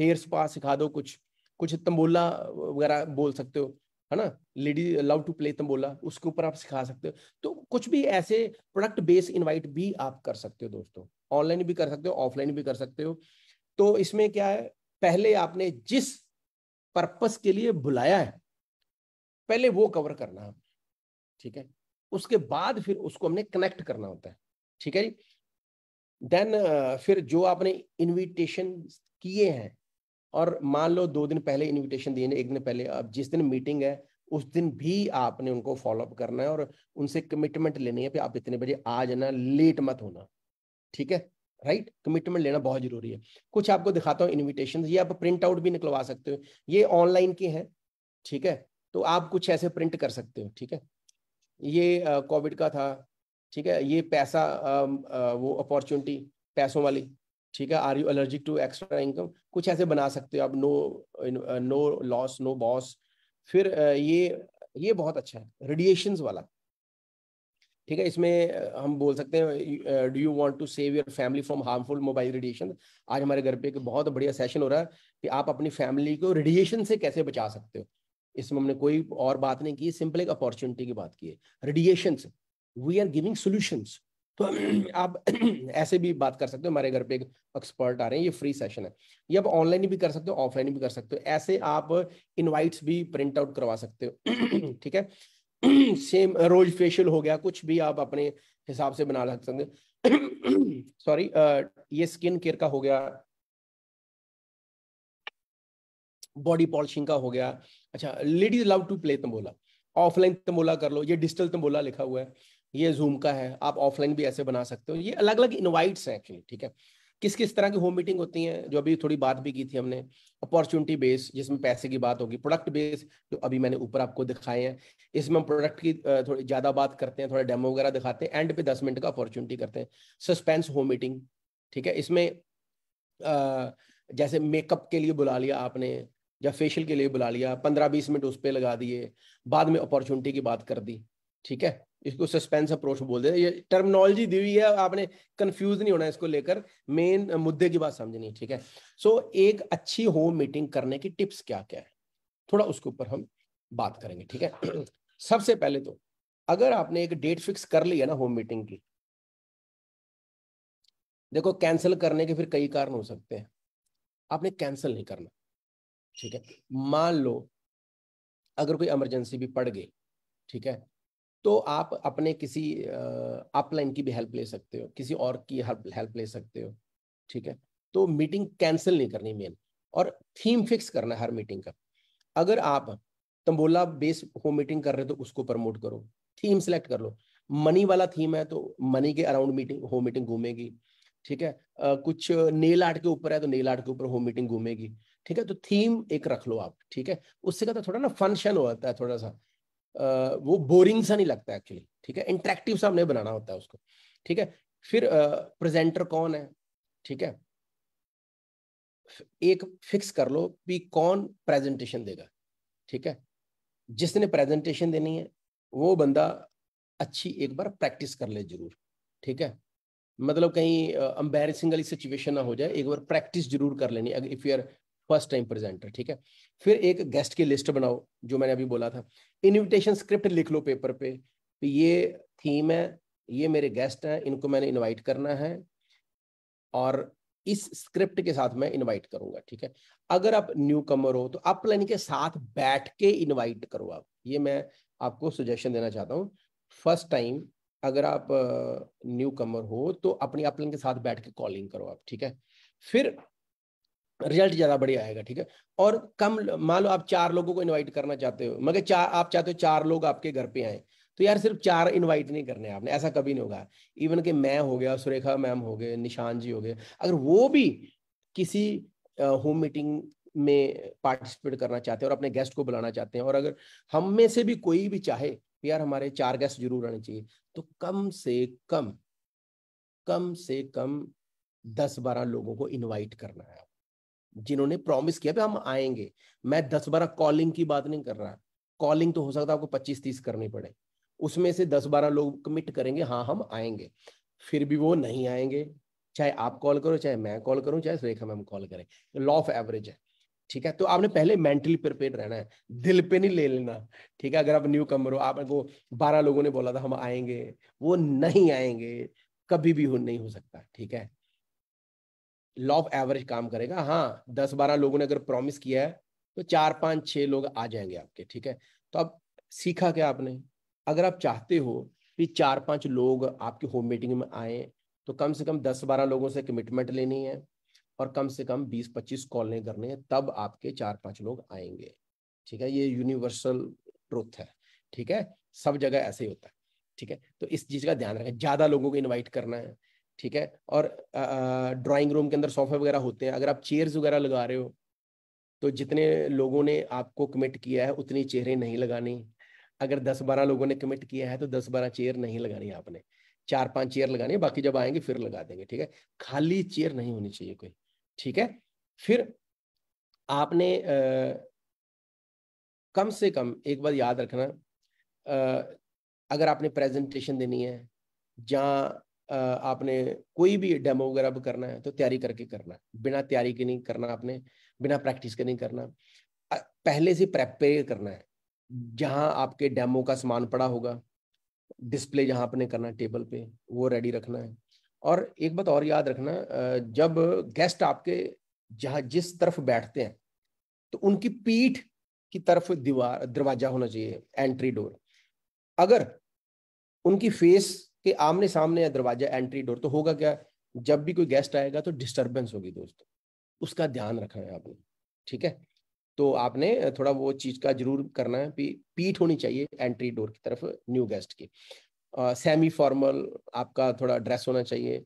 हेयर स्पा सिखा दो कुछ कुछ तंबोला वगैरह बोल सकते हो है ना lady love to play tambola उसके ऊपर आप सिखा सकते हो तो कुछ भी ऐसे प्रोडक्ट बेस इनवाइट भी आप कर सकते हो दोस्तों ऑनलाइन भी कर सकते हो ऑफलाइन भी कर सकते हो तो इसमें क्या है पहले आपने जिस पर्पस के लिए बुलाया है पहले वो कवर करना है ठीक है उसके बाद फिर उसको हमने कनेक्ट करना होता है ठीक है जी देन फिर जो आपने इनविटेशन किए हैं और मान लो दो दिन पहले इनविटेशन दिए एक दिन पहले अब जिस दिन मीटिंग है उस दिन भी आपने उनको फॉलोअप करना है और उनसे कमिटमेंट लेनी है कि आप इतने बजे आ जाना लेट मत होना ठीक है राइट कमिटमेंट लेना बहुत जरूरी है कुछ आपको दिखाता हूँ इन्विटेशन ये आप प्रिंट आउट भी निकलवा सकते हो ये ऑनलाइन के हैं ठीक है तो आप कुछ ऐसे प्रिंट कर सकते हो ठीक है ये कोविड का था ठीक है ये पैसा आ, आ, वो अपॉर्चुनिटी पैसों वाली ठीक है are you allergic to extra income कुछ ऐसे बना सकते हो आप no no loss no boss फिर ये ये बहुत अच्छा है रेडिएशन वाला ठीक है इसमें हम बोल सकते हैं do you want to save your family from harmful mobile radiation आज हमारे घर पे एक बहुत बढ़िया सेशन हो रहा है कि आप अपनी फैमिली को रेडिएशन से कैसे बचा सकते हो इसमें हमने कोई और बात नहीं की सिंपल एक अपॉर्चुनिटी की बात की है रेडिएशन से वी आर गिविंग सोल्यूशंस तो आप ऐसे भी बात कर सकते हो हमारे घर पे एक एक्सपर्ट आ रहे हैं ये फ्री सेशन है ये आप ऑनलाइन भी कर सकते हो ऑफलाइन भी कर सकते हो ऐसे आप इनवाइट्स भी प्रिंट आउट करवा सकते हो ठीक है सेम रोज फेशियल हो गया कुछ भी आप अपने हिसाब से बना सकते सॉरी uh, ये स्किन केयर का हो गया बॉडी पॉलिशिंग का हो गया अच्छा ladies love to play tambola offline tambola कर लो ये डिजिटल तंबोला लिखा हुआ है ये जूम का है आप ऑफलाइन भी ऐसे बना सकते हो ये अलग अलग इनवाइट्स हैं एक्चुअली ठीक है किस किस तरह की होम मीटिंग होती है जो अभी थोड़ी बात भी की थी हमने अपॉर्चुनिटी बेस जिसमें पैसे की बात होगी प्रोडक्ट बेस जो अभी मैंने ऊपर आपको दिखाए हैं इसमें हम प्रोडक्ट की थोड़ी ज़्यादा बात करते हैं थोड़ा डेमो वगैरह दिखाते हैं एंड पे दस मिनट का अपॉर्चुनिटी करते हैं सस्पेंस होम मीटिंग ठीक है इसमें जैसे मेकअप के लिए बुला लिया आपने या फेशियल के लिए बुला लिया पंद्रह बीस मिनट उस पर लगा दिए बाद में अपॉर्चुनिटी की बात कर दी ठीक है इसको सस्पेंस अप्रोच बोल दे ये टर्मिनोलॉजी दी हुई है आपने कंफ्यूज नहीं होना इसको लेकर मेन मुद्दे की बात समझनी ठीक है सो so, एक अच्छी होम मीटिंग करने की टिप्स क्या क्या है थोड़ा उसके ऊपर हम बात करेंगे ठीक है सबसे पहले तो अगर आपने एक डेट फिक्स कर ली है ना होम मीटिंग की देखो कैंसिल करने के फिर कई कारण हो सकते हैं आपने कैंसिल नहीं करना ठीक है मान लो अगर कोई इमरजेंसी भी पड़ गई ठीक है तो आप अपने किसी अपलाइन की भी हेल्प ले सकते हो किसी और की हेल्प हेल्प ले सकते हो ठीक है तो मीटिंग कैंसिल नहीं करनी मेन और थीम फिक्स करना हर मीटिंग का अगर आप तंबोला बेस होम मीटिंग कर रहे हो तो उसको प्रमोट करो थीम सेलेक्ट कर लो मनी वाला थीम है तो मनी के अराउंड मीटिंग होम मीटिंग घूमेगी ठीक है आ, कुछ नेल आर्ट के ऊपर है तो नेल आर्ट के ऊपर होम मीटिंग घूमेगी ठीक है तो थीम एक रख लो आप ठीक है उससे क्या थोड़ा ना फंक्शन हो जाता है थोड़ा सा वो बोरिंग सा नहीं लगता एक्चुअली ठीक है इंटरेक्टिव सा हमने बनाना होता है उसको ठीक है फिर प्रेजेंटर कौन है ठीक है एक फिक्स कर लो भी कौन प्रेजेंटेशन देगा ठीक है जिसने प्रेजेंटेशन देनी है वो बंदा अच्छी एक बार प्रैक्टिस कर ले जरूर ठीक है मतलब कहीं अम्बेरिसिंग वाली सिचुएशन ना हो जाए एक बार प्रैक्टिस जरूर कर लेनी अगर if you are first time presenter ठीक है फिर एक गेस्ट की लिस्ट बनाओ जो मैंने अभी बोला था इनविटेशन स्क्रिप्ट लिख लो पेपर पे तो ये थीम है ये मेरे गेस्ट हैं इनको मैंने इनवाइट करना है और इस स्क्रिप्ट के साथ मैं इनवाइट करूंगा ठीक है अगर आप न्यू कमर हो तो आप प्लानिंग के साथ बैठ के इनवाइट करो आप ये मैं आपको सजेशन देना चाहता हूँ फर्स्ट टाइम अगर आप न्यू कमर हो तो अपनी अपलाइन के साथ बैठ के कॉलिंग करो आप ठीक है फिर रिजल्ट ज़्यादा बढ़िया आएगा ठीक है और कम मान लो आप चार लोगों को इनवाइट करना चाहते हो मगर चार आप चाहते हो चार लोग आपके घर पे आए तो यार सिर्फ चार इनवाइट नहीं करने आपने ऐसा कभी नहीं होगा इवन कि मैं हो गया सुरेखा मैम हो गए निशान जी हो गए अगर वो भी किसी होम मीटिंग में पार्टिसिपेट करना चाहते हैं और अपने गेस्ट को बुलाना चाहते हैं और अगर हम में से भी कोई भी चाहे यार हमारे चार गेस्ट जरूर आने चाहिए तो कम से कम कम से कम दस बारह लोगों को इनवाइट करना है जिन्होंने प्रॉमिस किया हम आएंगे मैं दस बारह कॉलिंग की बात नहीं कर रहा कॉलिंग तो हो सकता है आपको पच्चीस तीस करनी पड़े उसमें से दस बारह लोग कमिट करेंगे हाँ हम आएंगे फिर भी वो नहीं आएंगे चाहे आप कॉल करो चाहे मैं कॉल करूं चाहे सुरेखा मैम कॉल करें लॉ ऑफ एवरेज है ठीक है तो आपने पहले मेंटली प्रिपेयर रहना है दिल पे नहीं ले लेना ठीक है अगर आप न्यू कमर हो आपको बारह लोगों ने बोला था हम आएंगे वो नहीं आएंगे कभी भी हो नहीं हो सकता ठीक है लॉ ऑफ एवरेज काम करेगा हाँ दस बारह लोगों ने अगर प्रॉमिस किया है तो चार पाँच छः लोग आ जाएंगे आपके ठीक है तो अब सीखा क्या आपने अगर आप चाहते हो कि चार पाँच लोग आपकी होम मीटिंग में आए तो कम से कम दस बारह लोगों से कमिटमेंट लेनी है और कम से कम बीस पच्चीस कॉल नहीं करनी है तब आपके चार पाँच लोग आएंगे ठीक है ये यूनिवर्सल ट्रुथ है ठीक है सब जगह ऐसे ही होता है ठीक है तो इस चीज़ का ध्यान रखें ज़्यादा लोगों को इन्वाइट करना है ठीक है और ड्राइंग रूम के अंदर सोफे वगैरह होते हैं अगर आप चेयर्स वगैरह लगा रहे हो तो जितने लोगों ने आपको कमिट किया है उतनी चेयरें नहीं लगानी अगर दस बारह लोगों ने कमिट किया है तो दस बारह चेयर नहीं लगानी आपने चार पांच चेयर लगानी बाकी जब आएंगे फिर लगा देंगे ठीक है खाली चेयर नहीं होनी चाहिए कोई ठीक है फिर आपने आ, कम से कम एक बार याद रखना आ, अगर आपने प्रेजेंटेशन देनी है जहाँ आपने कोई भी डेमो वगैरह करना है तो तैयारी करके करना है बिना तैयारी के नहीं करना आपने बिना प्रैक्टिस के नहीं करना पहले से प्रेपेयर करना है जहाँ आपके डेमो का सामान पड़ा होगा डिस्प्ले जहाँ आपने करना है टेबल पे वो रेडी रखना है और एक बात और याद रखना जब गेस्ट आपके जहाँ जिस तरफ बैठते हैं तो उनकी पीठ की तरफ दीवार दरवाजा होना चाहिए एंट्री डोर अगर उनकी फेस कि आमने सामने या दरवाजा एंट्री डोर तो होगा क्या जब भी कोई गेस्ट आएगा तो डिस्टर्बेंस होगी दोस्तों उसका ध्यान रखना है आपने ठीक है तो आपने थोड़ा वो चीज का जरूर करना है पी, पीठ होनी चाहिए एंट्री डोर की तरफ न्यू गेस्ट की सेमी फॉर्मल आपका थोड़ा ड्रेस होना चाहिए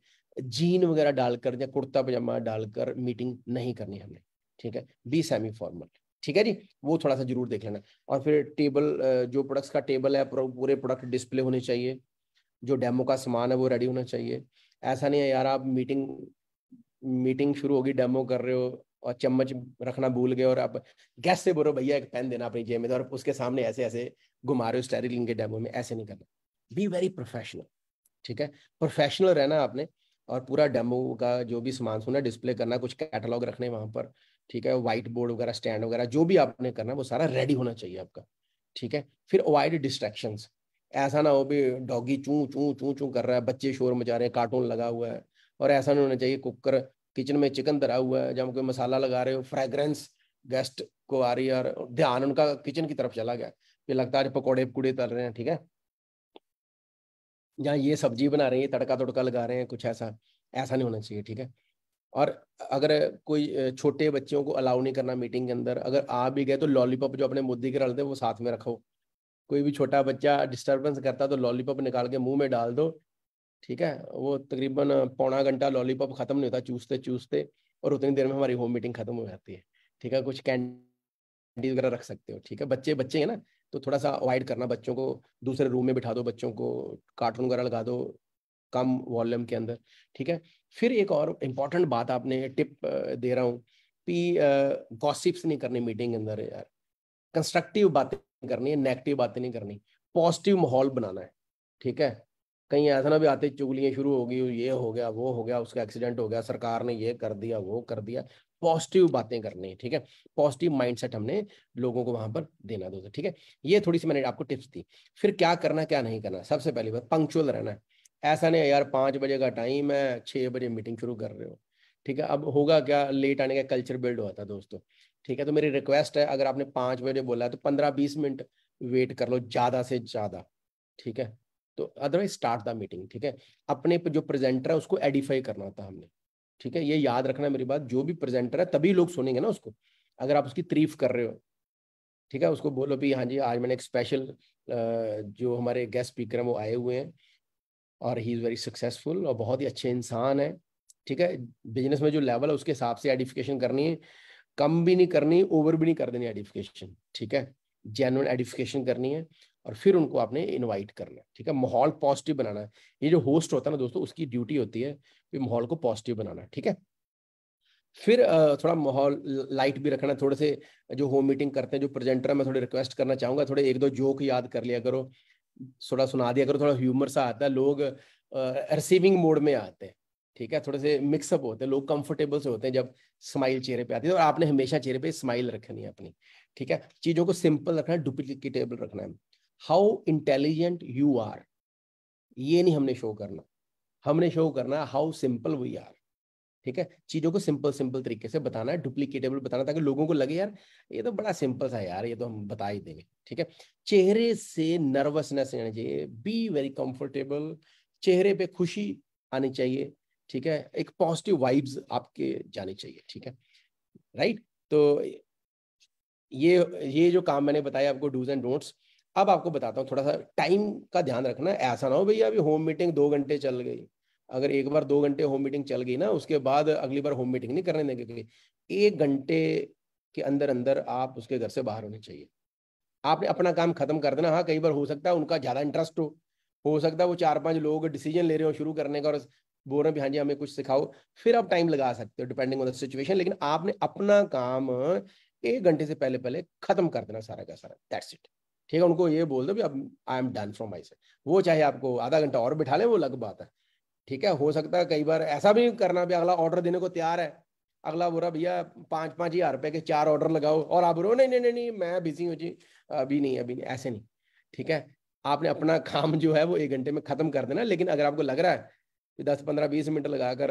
जीन वगैरह डालकर या कुर्ता पजामा डालकर मीटिंग नहीं करनी हमने ठीक है बी सेमी फॉर्मल ठीक है जी वो थोड़ा सा जरूर देख लेना और फिर टेबल जो प्रोडक्ट्स का टेबल है पूरे प्रोडक्ट डिस्प्ले होने चाहिए जो डेमो का सामान है वो रेडी होना चाहिए ऐसा नहीं है यार आप मीटिंग मीटिंग शुरू होगी डेमो कर रहे हो और चम्मच रखना भूल गए और आप गैस से बोलो भैया एक पेन देना अपनी जेब में और उसके सामने ऐसे ऐसे घुमा रहे हो स्टेरिलिंग के डेमो में ऐसे नहीं करना बी वेरी प्रोफेशनल ठीक है प्रोफेशनल रहना आपने और पूरा डेमो का जो भी सामान सुना डिस्प्ले करना कुछ कैटलॉग रखने वहाँ पर ठीक है व्हाइट बोर्ड वगैरह स्टैंड वगैरह जो भी आपने करना वो सारा रेडी होना चाहिए आपका ठीक है फिर अवॉइड डिस्ट्रैक्शंस ऐसा ना हो भी डॉगी चू चू चू चू कर रहा है बच्चे शोर मचा रहे हैं कार्टून लगा हुआ है और ऐसा नहीं होना चाहिए कुकर किचन में चिकन धरा हुआ है जब कोई मसाला लगा रहे हो फ्रेग्रेंस गेस्ट को आ रही है और ध्यान उनका किचन की तरफ चला गया फिर लगता है पकौड़े पकौड़े तल रहे हैं ठीक है जहाँ ये सब्जी बना रहे हैं तड़का तड़का लगा रहे हैं कुछ ऐसा ऐसा नहीं होना चाहिए ठीक है और अगर कोई छोटे बच्चों को अलाउ नहीं करना मीटिंग के अंदर अगर आ भी गए तो लॉलीपॉप जो अपने मुद्दी के रल दे वो साथ में रखो कोई भी छोटा बच्चा डिस्टर्बेंस करता तो लॉलीपॉप निकाल के मुंह में डाल दो ठीक है वो तकरीबन पौना घंटा लॉलीपॉप खत्म नहीं होता चूसते चूसते और उतनी देर में हमारी होम मीटिंग खत्म हो जाती है ठीक है कुछ कैंडी वगैरह रख सकते हो ठीक है बच्चे बच्चे हैं ना तो थोड़ा सा अवॉइड करना बच्चों को दूसरे रूम में बिठा दो बच्चों को कार्टून वगैरह लगा दो कम वॉल्यूम के अंदर ठीक है फिर एक और इम्पोर्टेंट बात आपने टिप दे रहा हूँ कि गॉसिप्स नहीं करनी मीटिंग के अंदर यार कंस्ट्रक्टिव बातें करनी है नेगेटिव बातें नहीं करनी पॉजिटिव माहौल बनाना है ठीक है कहीं ऐसा ना भी आते चुगलियाँ शुरू हो गई ये हो गया वो हो गया उसका एक्सीडेंट हो गया सरकार ने ये कर दिया वो कर दिया पॉजिटिव बातें करनी है ठीक है पॉजिटिव माइंडसेट हमने लोगों को वहां पर देना दो ठीक है ये थोड़ी सी मैंने आपको टिप्स दी फिर क्या करना क्या नहीं करना सबसे पहली बात पंक्चुअल रहना है ऐसा नहीं यार पाँच बजे का टाइम है छः बजे मीटिंग शुरू कर रहे हो ठीक है अब होगा क्या लेट आने का कल्चर बिल्ड हुआ था दोस्तों ठीक है तो मेरी रिक्वेस्ट है अगर आपने पाँच बजे बोला है तो पंद्रह बीस मिनट वेट कर लो ज़्यादा से ज़्यादा ठीक है तो अदरवाइज स्टार्ट द मीटिंग ठीक है अपने जो प्रेजेंटर है उसको एडिफाई करना था हमने ठीक है ये याद रखना मेरी बात जो भी प्रेजेंटर है तभी लोग सुनेंगे ना उसको अगर आप उसकी तारीफ कर रहे हो ठीक है उसको बोलो भी हाँ जी आज मैंने एक स्पेशल जो हमारे गेस्ट स्पीकर हैं वो आए हुए हैं और ही इज़ वेरी सक्सेसफुल और बहुत ही अच्छे इंसान हैं ठीक है बिजनेस में जो लेवल है उसके हिसाब से एडिफिकेशन करनी है कम भी नहीं करनी ओवर भी नहीं कर देनी एडिफिकेशन ठीक है जेनुअन एडिफिकेशन करनी है और फिर उनको आपने इनवाइट करना है ठीक है माहौल पॉजिटिव बनाना है ये जो होस्ट होता है ना दोस्तों उसकी ड्यूटी होती है कि माहौल को पॉजिटिव बनाना ठीक है फिर थोड़ा माहौल लाइट भी रखना थोड़े से जो होम मीटिंग करते हैं जो प्रेजेंटर मैं थोड़ी रिक्वेस्ट करना चाहूंगा थोड़े एक दो जोक याद कर लिया करो थोड़ा सुना दिया करो थोड़ा ह्यूमर सा आता है लोग रिसीविंग मोड में आते हैं ठीक है थोड़े से मिक्सअप होते हैं लोग कंफर्टेबल से होते हैं जब स्माइल चेहरे पे आती है और तो आपने हमेशा चेहरे पे स्माइल रखनी है अपनी ठीक है चीजों को सिंपल रखना है डुप्लीकेटेबल रखना है हाउ इंटेलिजेंट यू आर ये नहीं हमने शो करना हमने शो करना हाउ सिंपल वी आर ठीक है चीजों को सिंपल सिंपल तरीके से बताना है डुप्लीकेटेबल बताना ताकि लोगों को लगे यार ये तो बड़ा सिंपल सा यार ये तो हम बता ही देंगे ठीक है चेहरे से नर्वसनेस आनी चाहिए बी वेरी कंफर्टेबल चेहरे पे खुशी आनी चाहिए ठीक है एक पॉजिटिव वाइब्स आपके जानी चाहिए ठीक है राइट तो ये ये जो काम मैंने बताया आपको डूज एंड डोंट्स अब आपको बताता हूँ थोड़ा सा टाइम का ध्यान रखना ऐसा ना हो भैया अभी होम मीटिंग दो घंटे चल गई अगर एक बार दो घंटे होम मीटिंग चल गई ना उसके बाद अगली बार होम मीटिंग नहीं करने देंगे क्योंकि एक घंटे के अंदर अंदर आप उसके घर से बाहर होने चाहिए आपने अपना काम खत्म कर देना हाँ कई बार हो सकता है उनका ज़्यादा इंटरेस्ट हो हो सकता है वो चार पांच लोग डिसीजन ले रहे हो शुरू करने का और बोल रहे हैं हाँ जी हमें कुछ सिखाओ फिर आप टाइम लगा सकते हो डिपेंडिंग ऑन द सिचुएशन लेकिन आपने अपना काम एक घंटे से पहले पहले खत्म कर देना सारा का सारा दैट्स इट ठीक है उनको ये बोल दो अब I am done from my side वो चाहे आपको आधा घंटा और बिठा ले वो अलग बात है ठीक है हो सकता है कई बार ऐसा भी करना भी अगला ऑर्डर देने को तैयार है अगला बोरा भैया पाँच पाँच हजार रुपए के चार ऑर्डर लगाओ और आप बोलो नहीं नहीं नहीं नहीं मैं बिजी हूँ जी अभी नहीं अभी नहीं ऐसे नहीं ठीक है आपने अपना काम जो है वो एक घंटे में खत्म कर देना लेकिन अगर आपको लग रहा है दस पंद्रह बीस मिनट लगाकर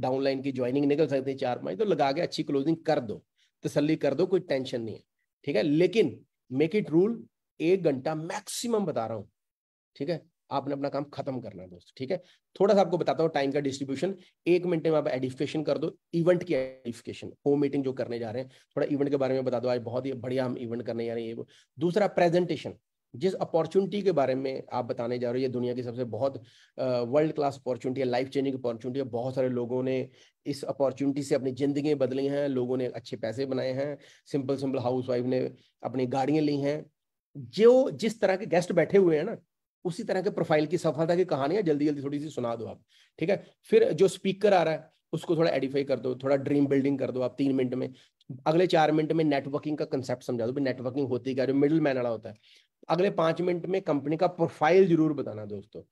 डाउनलाइन की ज्वाइनिंग निकल सकती है चार पाँच तो लगा के अच्छी क्लोजिंग कर दो तसली कर दो कोई टेंशन नहीं है ठीक है लेकिन मेक इट रूल एक घंटा मैक्सिमम बता रहा हूँ ठीक है आपने अपना काम खत्म करना है दोस्त ठीक है थोड़ा सा आपको बताता हूँ टाइम का डिस्ट्रीब्यूशन एक मिनट में आप एडिफिकेशन कर दो इवेंट की एडिफिकेशन होम मीटिंग जो करने जा रहे हैं थोड़ा इवेंट के बारे में बता दो आज बहुत ही बढ़िया हम इवेंट करने जा रहे हैं ये दूसरा प्रेजेंटेशन जिस अपॉर्चुनिटी के बारे में आप बताने जा रहे हो ये दुनिया की सबसे बहुत वर्ल्ड क्लास अपॉर्चुनिटी है लाइफ चेंजिंग अपॉर्चुनिटी है बहुत सारे लोगों ने इस अपॉर्चुनिटी से अपनी ज़िंदगी बदली हैं लोगों ने अच्छे पैसे बनाए हैं सिंपल सिंपल हाउस वाइफ ने अपनी गाड़ियां ली हैं जो जिस तरह के गेस्ट बैठे हुए हैं ना उसी तरह के प्रोफाइल की सफलता की कहानियां जल्दी जल्दी थोड़ी सी सुना दो आप ठीक है फिर जो स्पीकर आ रहा है उसको थोड़ा एडिफाई कर दो थोड़ा ड्रीम बिल्डिंग कर दो आप तीन मिनट में अगले चार मिनट में नेटवर्किंग का कंसेप्ट समझा दो नेटवर्किंग होती क्या जो मिडिल मैन वाला होता है अगले पाँच मिनट में कंपनी का प्रोफाइल जरूर बताना दोस्तों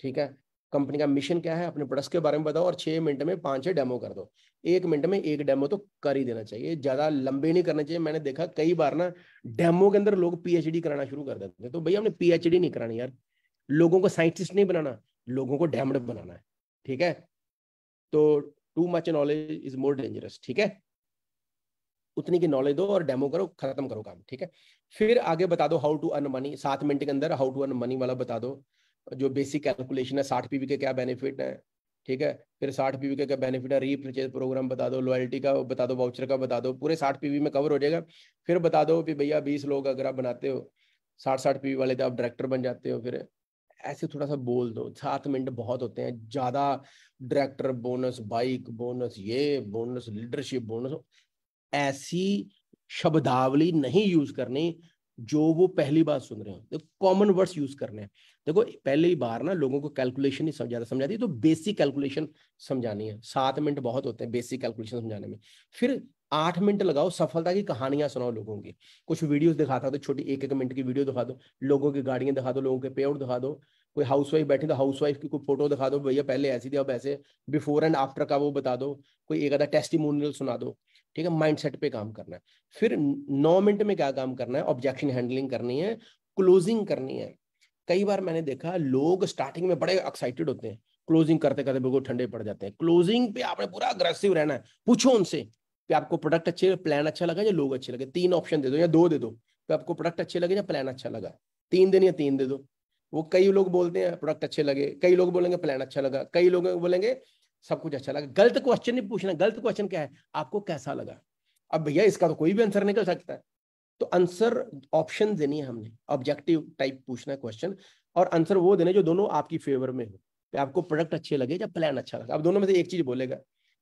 ठीक है कंपनी का मिशन क्या है अपने प्रोडक्ट्स के बारे में बताओ और छह मिनट में पाँच छह डेमो कर दो एक मिनट में एक डेमो तो कर ही देना चाहिए ज़्यादा लंबे नहीं करना चाहिए मैंने देखा कई बार ना डेमो के अंदर लोग पीएचडी कराना शुरू कर देते हैं तो भैया हमने पीएचडी नहीं करानी यार लोगों को साइंटिस्ट नहीं बनाना लोगों को डैमड बनाना है ठीक है तो too much knowledge is more dangerous ठीक है उतनी की नॉलेज दो और डेमो करो खत्म करो काम ठीक है फिर आगे बता दो हाउ टू अर्न मनी सात मिनट के अंदर हाउ टू अर्न मनी वाला बता दो जो बेसिक कैलकुलेशन है साठ पीवी के क्या बेनिफिट है ठीक है फिर साठ पीवी का क्या बेनिफिट है रीप्रचेज प्रोग्राम बता दो लॉयल्टी का बता दो वाउचर का बता दो पूरे साठ पीवी में कवर हो जाएगा फिर बता दो कि भैया बीस लोग अगर आप बनाते हो साठ साठ पीवी वाले तो आप डायरेक्टर बन जाते हो फिर ऐसे थोड़ा सा बोल दो सात मिनट बहुत होते हैं ज़्यादा डायरेक्टर बोनस बाइक बोनस ये बोनस लीडरशिप बोनस ऐसी शब्दावली नहीं यूज करनी जो वो पहली बार सुन रहे हो देखो कॉमन वर्ड्स यूज करने हैं देखो पहली बार ना लोगों को कैलकुलेशन ही समझा समझाती तो बेसिक कैलकुलेशन समझानी है सात मिनट बहुत होते हैं बेसिक कैलकुलेशन समझाने में फिर आठ मिनट लगाओ सफलता की कहानियां सुनाओ लोगों की कुछ वीडियोस दिखाता तो छोटी एक एक मिनट की वीडियो दिखा दो लोगों की गाड़ियां दिखा दो लोगों के पे दिखा दो कोई हाउस वाइफ बैठी तो हाउस वाइफ की कोई फोटो दिखा दो भैया पहले ऐसी थी अब ऐसे बिफोर एंड आफ्टर का वो बता दो कोई एक आधा टेस्टिमोनियल सुना दो ठीक है माइंडसेट पे काम करना है फिर नौ मिनट में क्या काम करना है ऑब्जेक्शन हैंडलिंग करनी है क्लोजिंग करनी है कई बार मैंने देखा लोग स्टार्टिंग में बड़े एक्साइटेड होते हैं क्लोजिंग करते करते बिल्कुल ठंडे पड़ जाते हैं क्लोजिंग पे आपने पूरा अग्रेसिव रहना है पूछो उनसे कि आपको प्रोडक्ट अच्छे प्लान अच्छा लगा या लोग अच्छे लगे तीन ऑप्शन दे दो या दो दे दो कि आपको प्रोडक्ट अच्छे लगे या प्लान अच्छा लगा तीन दिन या तीन दे दो वो कई लोग बोलते हैं प्रोडक्ट अच्छे लगे कई लोग बोलेंगे प्लान अच्छा लगा कई लोग बोलेंगे सब कुछ अच्छा लगा गलत क्वेश्चन नहीं पूछना गलत क्वेश्चन क्या है आपको कैसा लगा अब भैया इसका तो कोई भी आंसर निकल सकता है तो आंसर ऑप्शन देनी है हमने ऑब्जेक्टिव टाइप पूछना है क्वेश्चन और आंसर वो देने जो दोनों आपकी फेवर में हो तो आपको प्रोडक्ट अच्छे लगे या प्लान अच्छा लगा अब दोनों में से एक चीज बोलेगा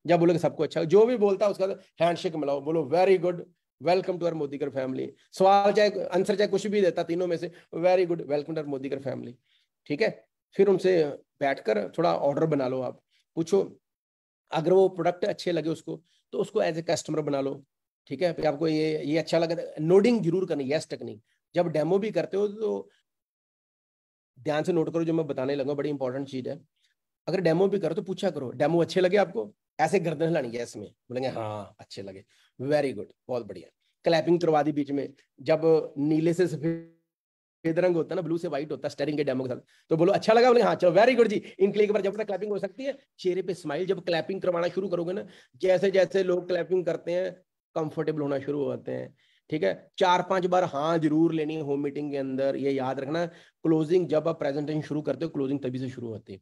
या बोलेगा सबको अच्छा जो भी बोलता है उसका हैंडशेक तो मिलाओ बोलो very good welcome to our Modicare family सवाल चाहे आंसर चाहे कुछ भी देता तीनों में से very good welcome to our Modicare family ठीक है फिर उनसे बैठकर थोड़ा ऑर्डर बना लो आप पूछो अगर वो प्रोडक्ट अच्छे लगे उसको तो उसको एज ए कस्टमर बना लो ठीक है फिर आपको ये ये अच्छा लगा नोडिंग जरूर करनी यस टेक्निक जब डेमो भी करते हो तो ध्यान से नोट करो जो मैं बताने लगा बड़ी इंपॉर्टेंट चीज़ है अगर डेमो भी करो तो पूछा करो डेमो अच्छे लगे आपको ऐसे गर्दन हिलानी है इसमें बोलेंगे हाँ अच्छे लगे वेरी गुड बहुत बढ़िया क्लैपिंग करवा दी बीच में जब नीले से सफेद सफेद रंग होता है ना ब्लू से व्हाइट होता है स्टेरिंग के डेमो के साथ तो बोलो अच्छा लगा बोले हाँ चलो वेरी गुड जी इनके लिए एक बार जब तक क्लैपिंग हो सकती है चेहरे पे स्माइल जब क्लैपिंग करवाना शुरू करोगे ना जैसे जैसे लोग क्लैपिंग करते हैं कंफर्टेबल होना शुरू होते हैं ठीक है चार पांच बार हाँ जरूर लेनी है होम मीटिंग के अंदर ये याद रखना क्लोजिंग जब आप प्रेजेंटेशन शुरू करते हो क्लोजिंग तभी से शुरू होती है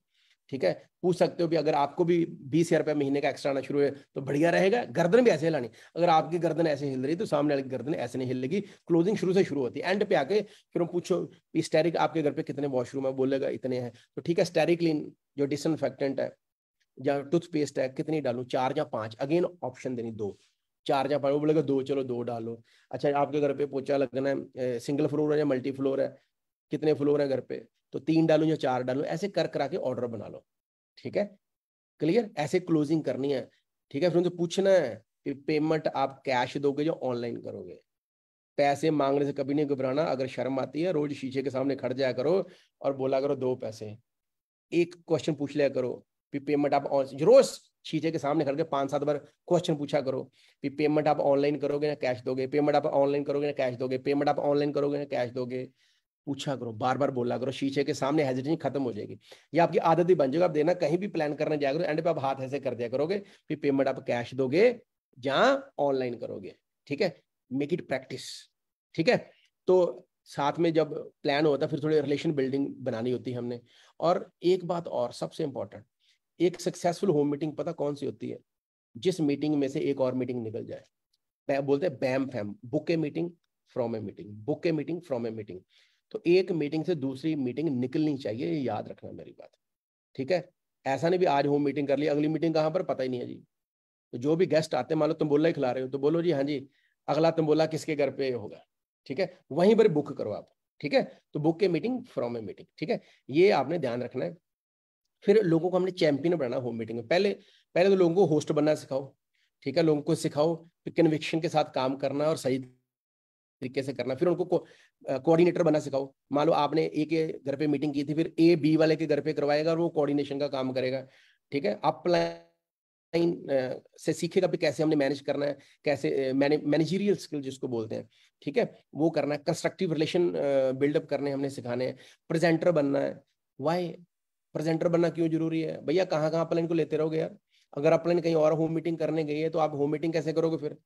ठीक है पूछ सकते हो भी अगर आपको भी बीस हजार रुपया महीने का एक्स्ट्रा आना शुरू है तो बढ़िया रहेगा गर्दन भी ऐसे हिलानी अगर आपकी गर्दन ऐसे हिल रही तो सामने वाली गर्दन ऐसे नहीं हिलेगी क्लोजिंग शुरू से शुरू होती है एंड पे आके फिर हम पूछो स्टेरिक आपके घर पे कितने वॉशरूम है बोलेगा इतने हैं तो ठीक है स्टेरिक्लिन जो डिसइनफेक्टेंट है या टूथपेस्ट है कितनी डालू चार या पांच अगेन ऑप्शन देनी दो चार या पाँच वो बोलेगा दो चलो दो डालो अच्छा आपके घर पे पोचा लगना है सिंगल फ्लोर है या मल्टी फ्लोर है कितने फ्लोर है घर पे तो तीन डालो या चार डालो ऐसे कर करा के ऑर्डर बना लो ठीक है क्लियर ऐसे क्लोजिंग करनी है ठीक है फिर उनसे पूछना है कि पेमेंट आप कैश दोगे या ऑनलाइन करोगे पैसे मांगने से कभी नहीं घबराना अगर शर्म आती है रोज शीशे के सामने खड़ जाया करो और बोला करो दो पैसे एक क्वेश्चन पूछ लिया करो कि पेमेंट आप रोज शीशे के सामने खड़ के पांच सात बार क्वेश्चन पूछा करो कि पेमेंट आप ऑनलाइन करोगे ना कैश दोगे पेमेंट आप ऑनलाइन करोगे ना कैश दोगे पेमेंट आप ऑनलाइन करोगे ना कैश दोगे पूछा करो बार बार बोला करो शीशे के सामने हेजिटेशन खत्म हो जाएगी ये आपकी आदत ही बन जाएगी आप देना कहीं भी प्लान करने जाएगा एंड पे आप हाथ ऐसे कर दिया करोगे फिर पेमेंट आप कैश दोगे या ऑनलाइन करोगे ठीक है मेक इट प्रैक्टिस ठीक है तो साथ में जब प्लान होता फिर थोड़ी रिलेशन बिल्डिंग बनानी होती है हमने और एक बात और सबसे इंपॉर्टेंट एक सक्सेसफुल होम मीटिंग पता कौन सी होती है जिस मीटिंग में से एक और मीटिंग निकल जाए बोलते हैं बैम फैम book a meeting from a meeting book a meeting from a meeting तो एक मीटिंग से दूसरी मीटिंग निकलनी चाहिए ये याद रखना मेरी बात ठीक है ऐसा नहीं भी आज होम मीटिंग कर ली अगली मीटिंग कहाँ पर पता ही नहीं है जी तो जो भी गेस्ट आते हैं मान लो तम्बोला ही खिला रहे हो तो बोलो जी हाँ जी अगला बोला किसके घर पे होगा ठीक है वहीं पर बुक करो आप ठीक है तो बुक के मीटिंग फ्रॉम ए मीटिंग ठीक है ये आपने ध्यान रखना है फिर लोगों को हमने चैंपियन बनाना होम मीटिंग में पहले पहले तो लोगों को होस्ट बनना सिखाओ ठीक है लोगों को सिखाओ कन्विक्शन के साथ काम करना और सही तरीके से करना फिर उनको कोऑर्डिनेटर बना सिखाओ मान लो आपने ए के घर पे मीटिंग की थी फिर ए बी वाले के घर पे करवाएगा और वो कोऑर्डिनेशन का काम करेगा ठीक है आप से सीखेगा भी कैसे हमने मैनेज करना है कैसे मैनेजरियल स्किल जिसको बोलते हैं ठीक है वो करना है कंस्ट्रक्टिव रिलेशन बिल्डअप करने हमने सिखाने हैं प्रेजेंटर बनना है वाई प्रेजेंटर बनना क्यों जरूरी है भैया कहाँ कहाँ अपलाइन को लेते रहोगे यार अगर अपलाइन कहीं और होम मीटिंग करने गई है तो आप होम मीटिंग कैसे करोगे फिर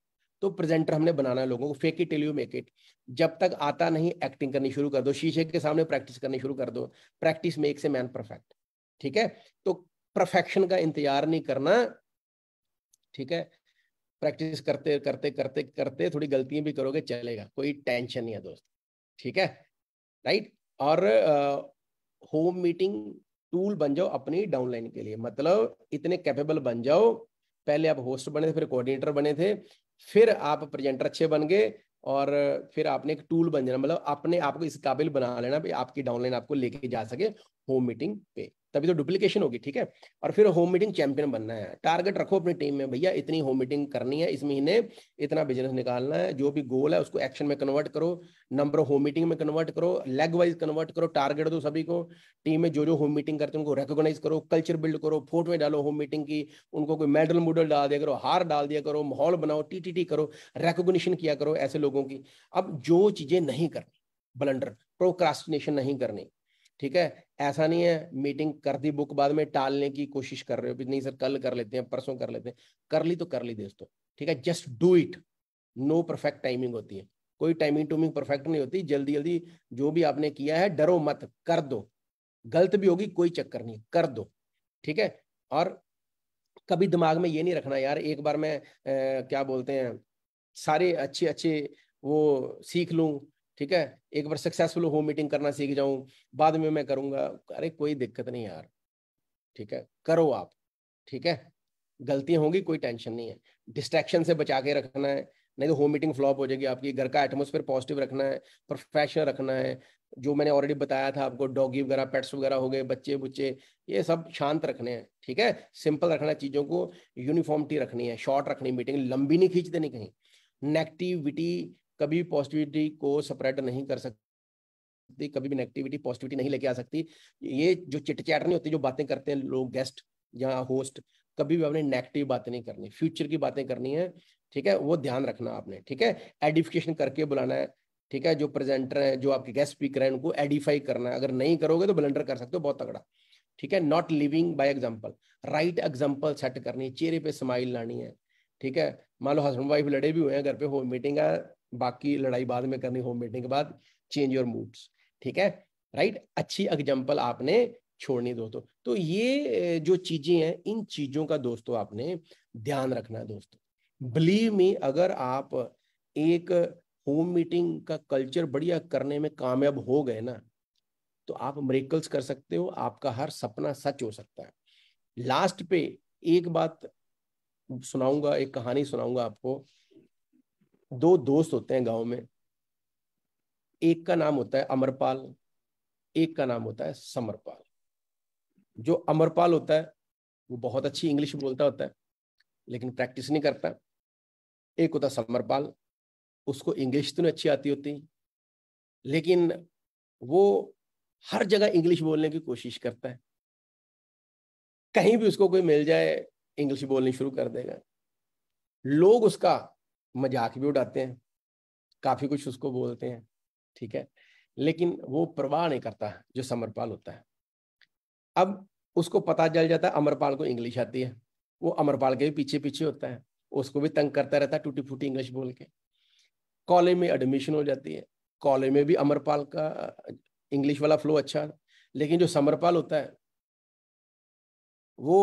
तो प्रेजेंटर हमने बनाना है लोगों को fake it till you make it जब तक आता नहीं एक्टिंग करनी शुरू कर दो शीशे के सामने प्रैक्टिस करनी शुरू कर दो practice makes a man perfect ठीक है तो परफेक्शन का इंतजार नहीं करना ठीक है प्रैक्टिस करते करते करते करते थोड़ी गलतियां भी करोगे चलेगा कोई टेंशन नहीं है दोस्त ठीक है राइट और होम मीटिंग टूल बन जाओ अपनी डाउनलाइन के लिए मतलब इतने कैपेबल बन जाओ पहले आप होस्ट बने थे फिर कोऑर्डिनेटर बने थे फिर आप प्रेजेंटर अच्छे बन गए और फिर आपने एक टूल बन जाना मतलब अपने आपको इस काबिल बना लेना भी आपकी डाउनलाइन आपको लेके जा सके होम मीटिंग पे तभी तो डुप्लीकेशन होगी ठीक है और फिर होम मीटिंग चैंपियन बनना है टारगेट रखो अपनी टीम में भैया इतनी होम मीटिंग करनी है इस महीने इतना बिजनेस निकालना है जो भी गोल है उसको एक्शन में कन्वर्ट करो नंबर होम मीटिंग में कन्वर्ट करो लेग वाइज कन्वर्ट करो टारगेट दो सभी को टीम में जो जो होम मीटिंग करते हैं उनको रिकोगनाइज करो कल्चर बिल्ड करो फोटो में डालो होम मीटिंग की उनको कोई मेडल मुडल डाल दिया करो हार डाल दिया करो माहौल बनाओ टी टी टी करो रेकोगशन किया करो ऐसे लोगों की अब जो चीजें नहीं करनी ब्लंडर प्रोक्रास्टिनेशन नहीं करनी ठीक है ऐसा नहीं है मीटिंग कर दी बुक बाद में टालने की कोशिश कर रहे हो नहीं सर कल कर लेते हैं परसों कर लेते हैं कर ली तो कर ली दोस्तों ठीक है just do it no perfect timing होती है कोई टाइमिंग टूमिंग परफेक्ट नहीं होती जल्दी जल्दी जो भी आपने किया है डरो मत कर दो गलत भी होगी कोई चक्कर नहीं कर दो ठीक है और कभी दिमाग में ये नहीं रखना यार एक बार मैं ए, क्या बोलते हैं सारे अच्छे अच्छे वो सीख लूँ ठीक है एक बार सक्सेसफुल होम मीटिंग करना सीख जाऊं बाद में मैं करूंगा अरे कोई दिक्कत नहीं यार ठीक है करो आप ठीक है गलतियां होंगी कोई टेंशन नहीं है डिस्ट्रैक्शन से बचा के रखना है नहीं तो होम मीटिंग फ्लॉप हो जाएगी आपकी घर का एटमोसफेयर पॉजिटिव रखना है प्रोफेशनल रखना है जो मैंने ऑलरेडी बताया था आपको डॉगी वगैरह पेट्स वगैरह हो गए बच्चे बुच्चे ये सब शांत रखने हैं ठीक है सिंपल रखना है चीज़ों को यूनिफॉर्मिटी रखनी है शॉर्ट रखनी मीटिंग लंबी नहीं खींचते नहीं कहीं नेगेटिविटी कभी भी पॉजिटिविटी को स्प्रेड नहीं कर सकती कभी भी नेगेटिविटी पॉजिटिविटी नहीं लेके आ सकती ये जो चिटचैट नहीं होती जो बातें करते हैं लोग गेस्ट या होस्ट कभी भी आपने नेगेटिव बातें नहीं करनी फ्यूचर की बातें करनी है ठीक है वो ध्यान रखना आपने ठीक है एडिफिकेशन करके बुलाना है ठीक है जो प्रेजेंटर है जो आपके गेस्ट स्पीकर हैं उनको एडिफाई करना है अगर नहीं करोगे तो ब्लंडर कर सकते हो बहुत तगड़ा ठीक है not living by example right example set करनी चेहरे पे स्माइल लानी है ठीक है मान लो हस्बैंड वाइफ लड़े भी हुए हैं घर पे हो मीटिंग है बाकी लड़ाई बाद में करनी होम मीटिंग के बाद चेंज योर मूड्स ठीक है राइट right? अच्छी एग्जाम्पल आपने छोड़नी दोस्तों तो ये जो चीजें हैं इन चीजों का दोस्तों आपने ध्यान रखना है दोस्तों बिलीव मी अगर आप एक होम मीटिंग का कल्चर बढ़िया करने में कामयाब हो गए ना तो आप मरेकल्स कर सकते हो आपका हर सपना सच हो सकता है लास्ट पे एक बात सुनाऊंगा एक कहानी सुनाऊंगा आपको दो दोस्त होते हैं गांव में एक का नाम होता है अमरपाल एक का नाम होता है समरपाल जो अमरपाल होता है वो बहुत अच्छी इंग्लिश बोलता होता है लेकिन प्रैक्टिस नहीं करता एक होता समरपाल उसको इंग्लिश तो नहीं अच्छी आती होती लेकिन वो हर जगह इंग्लिश बोलने की कोशिश करता है कहीं भी उसको कोई मिल जाए इंग्लिश बोलनी शुरू कर देगा लोग उसका मजाक भी उड़ाते हैं काफी कुछ उसको बोलते हैं ठीक है लेकिन वो प्रवाह नहीं करता जो समरपाल होता है अब उसको पता चल जाता है अमरपाल को इंग्लिश आती है वो अमरपाल के भी पीछे पीछे होता है उसको भी तंग करता रहता है टूटी फूटी इंग्लिश बोल के कॉलेज में एडमिशन हो जाती है कॉलेज में भी अमरपाल का इंग्लिश वाला फ्लो अच्छा लेकिन जो समरपाल होता है वो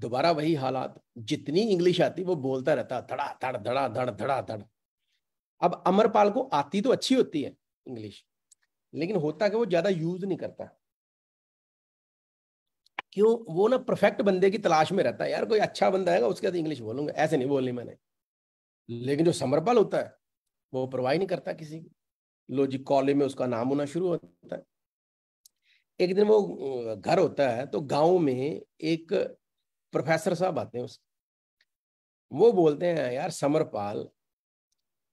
दोबारा वही हालात जितनी इंग्लिश आती वो बोलता रहता धड़ा धड़ धड़ा धड़ धड़ा धड़ अब अमरपाल को आती तो अच्छी होती है इंग्लिश लेकिन होता कि वो ज्यादा यूज नहीं करता क्यों वो ना परफेक्ट बंदे की तलाश में रहता है यार कोई अच्छा बंदा है उसके साथ इंग्लिश बोलूंगा ऐसे नहीं बोलनी मैंने लेकिन जो समरपाल होता है वो परवाह नहीं करता किसी की लो जी कॉलेज में उसका नाम होना शुरू होता है एक दिन वो घर होता है तो गांव में एक प्रोफेसर साहब आते हैं उस वो बोलते हैं यार समरपाल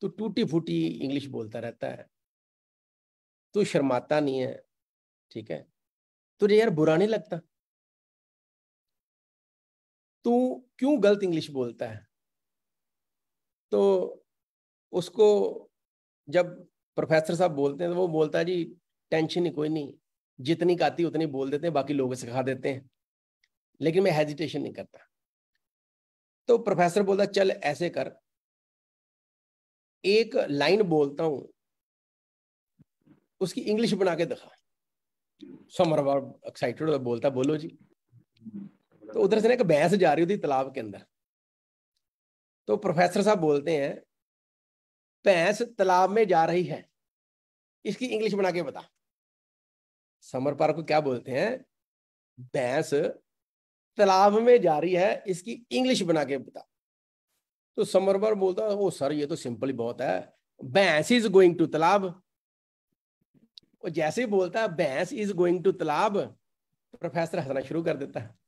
तो टूटी फूटी इंग्लिश बोलता रहता है तू शर्माता नहीं है ठीक है तुझे यार बुरा नहीं लगता तू क्यों गलत इंग्लिश बोलता है तो उसको जब प्रोफेसर साहब बोलते हैं तो वो बोलता है जी टेंशन ही कोई नहीं जितनी काती उतनी बोल देते हैं बाकी लोग सिखा देते हैं लेकिन मैं हेजिटेशन नहीं करता तो प्रोफेसर बोलता चल ऐसे कर एक लाइन बोलता हूं उसकी इंग्लिश बना के दिखा समर एक्साइटेड बोलता बोलो जी तो उधर से ना एक बहस जा रही होती तालाब के अंदर तो प्रोफेसर साहब बोलते हैं भैंस तालाब में जा रही है इसकी इंग्लिश बना के बता समर पार को क्या बोलते हैं भैंस तालाब में जा रही है इसकी इंग्लिश बना के बता तो समरवर बोलता ओ सर ये तो सिंपल ही बहुत है भैंस इज गोइंग टू तालाब वो जैसे ही बोलता है भैंस इज गोइंग टू तालाब प्रोफेसर हंसना शुरू कर देता है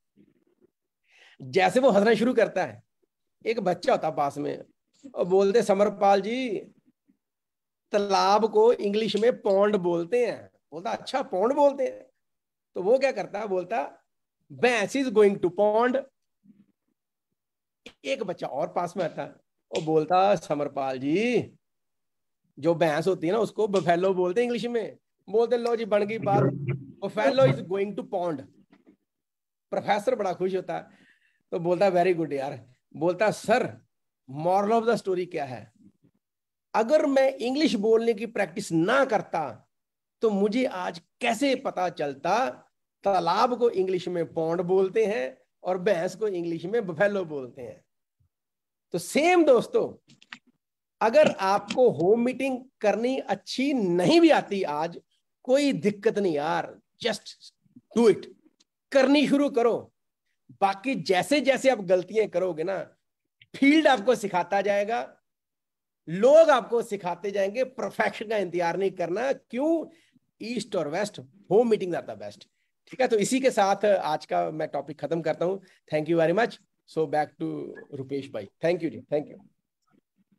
जैसे वो हंसना शुरू करता है एक बच्चा होता पास में और बोलते समरपाल जी तालाब को इंग्लिश में पौंड बोलते हैं बोलता अच्छा पौंड बोलते हैं तो वो क्या करता है बोलता भैंस इज गोइंग टू पॉन्ड एक बच्चा और पास में आता वो बोलता समरपाल जी जो भैंस होती है ना उसको बफेलो बोलते हैं इंग्लिश में बोलते लो जी बन गई बात buffalo is going to pond professor बड़ा खुश होता है तो बोलता वेरी गुड यार बोलता sir moral of the story क्या है अगर मैं इंग्लिश बोलने की प्रैक्टिस ना करता तो मुझे आज कैसे पता चलता तालाब को इंग्लिश में पौंड बोलते हैं और भैंस को इंग्लिश में बफेलो बोलते हैं तो सेम दोस्तों अगर आपको होम मीटिंग करनी अच्छी नहीं भी आती आज कोई दिक्कत नहीं यार जस्ट डू इट करनी शुरू करो बाकी जैसे जैसे आप गलतियां करोगे ना फील्ड आपको सिखाता जाएगा लोग आपको सिखाते जाएंगे परफेक्शन का इंतजार नहीं करना क्यों ईस्ट और west home meeting are the best ठीक है तो इसी के साथ आज का मैं टॉपिक खत्म करता हूँ thank you very much so back to Rupesh भाई थैंक यू जी thank you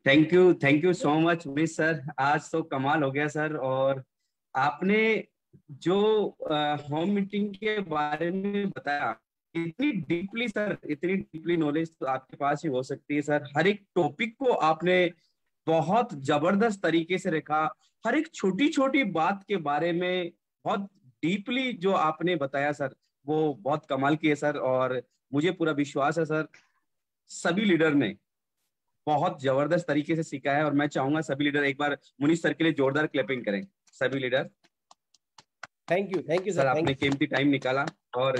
thank you thank you so much miss sir आज तो कमाल हो गया सर और आपने जो होम मीटिंग के बारे में बताया इतनी डीपली सर इतनी डीपली नॉलेज तो आपके पास ही हो सकती है सर हर एक टॉपिक को आपने बहुत जबरदस्त तरीके से रखा हर एक छोटी छोटी बात के बारे में बहुत डीपली जो आपने बताया सर वो बहुत कमाल की है सर और मुझे पूरा विश्वास है सर सभी लीडर ने बहुत जबरदस्त तरीके से सीखा है और मैं चाहूंगा सभी लीडर एक बार मुनीश सर के लिए जोरदार क्लैपिंग करें सभी leader thank you thank you sir आपने कीमती टाइम निकाला और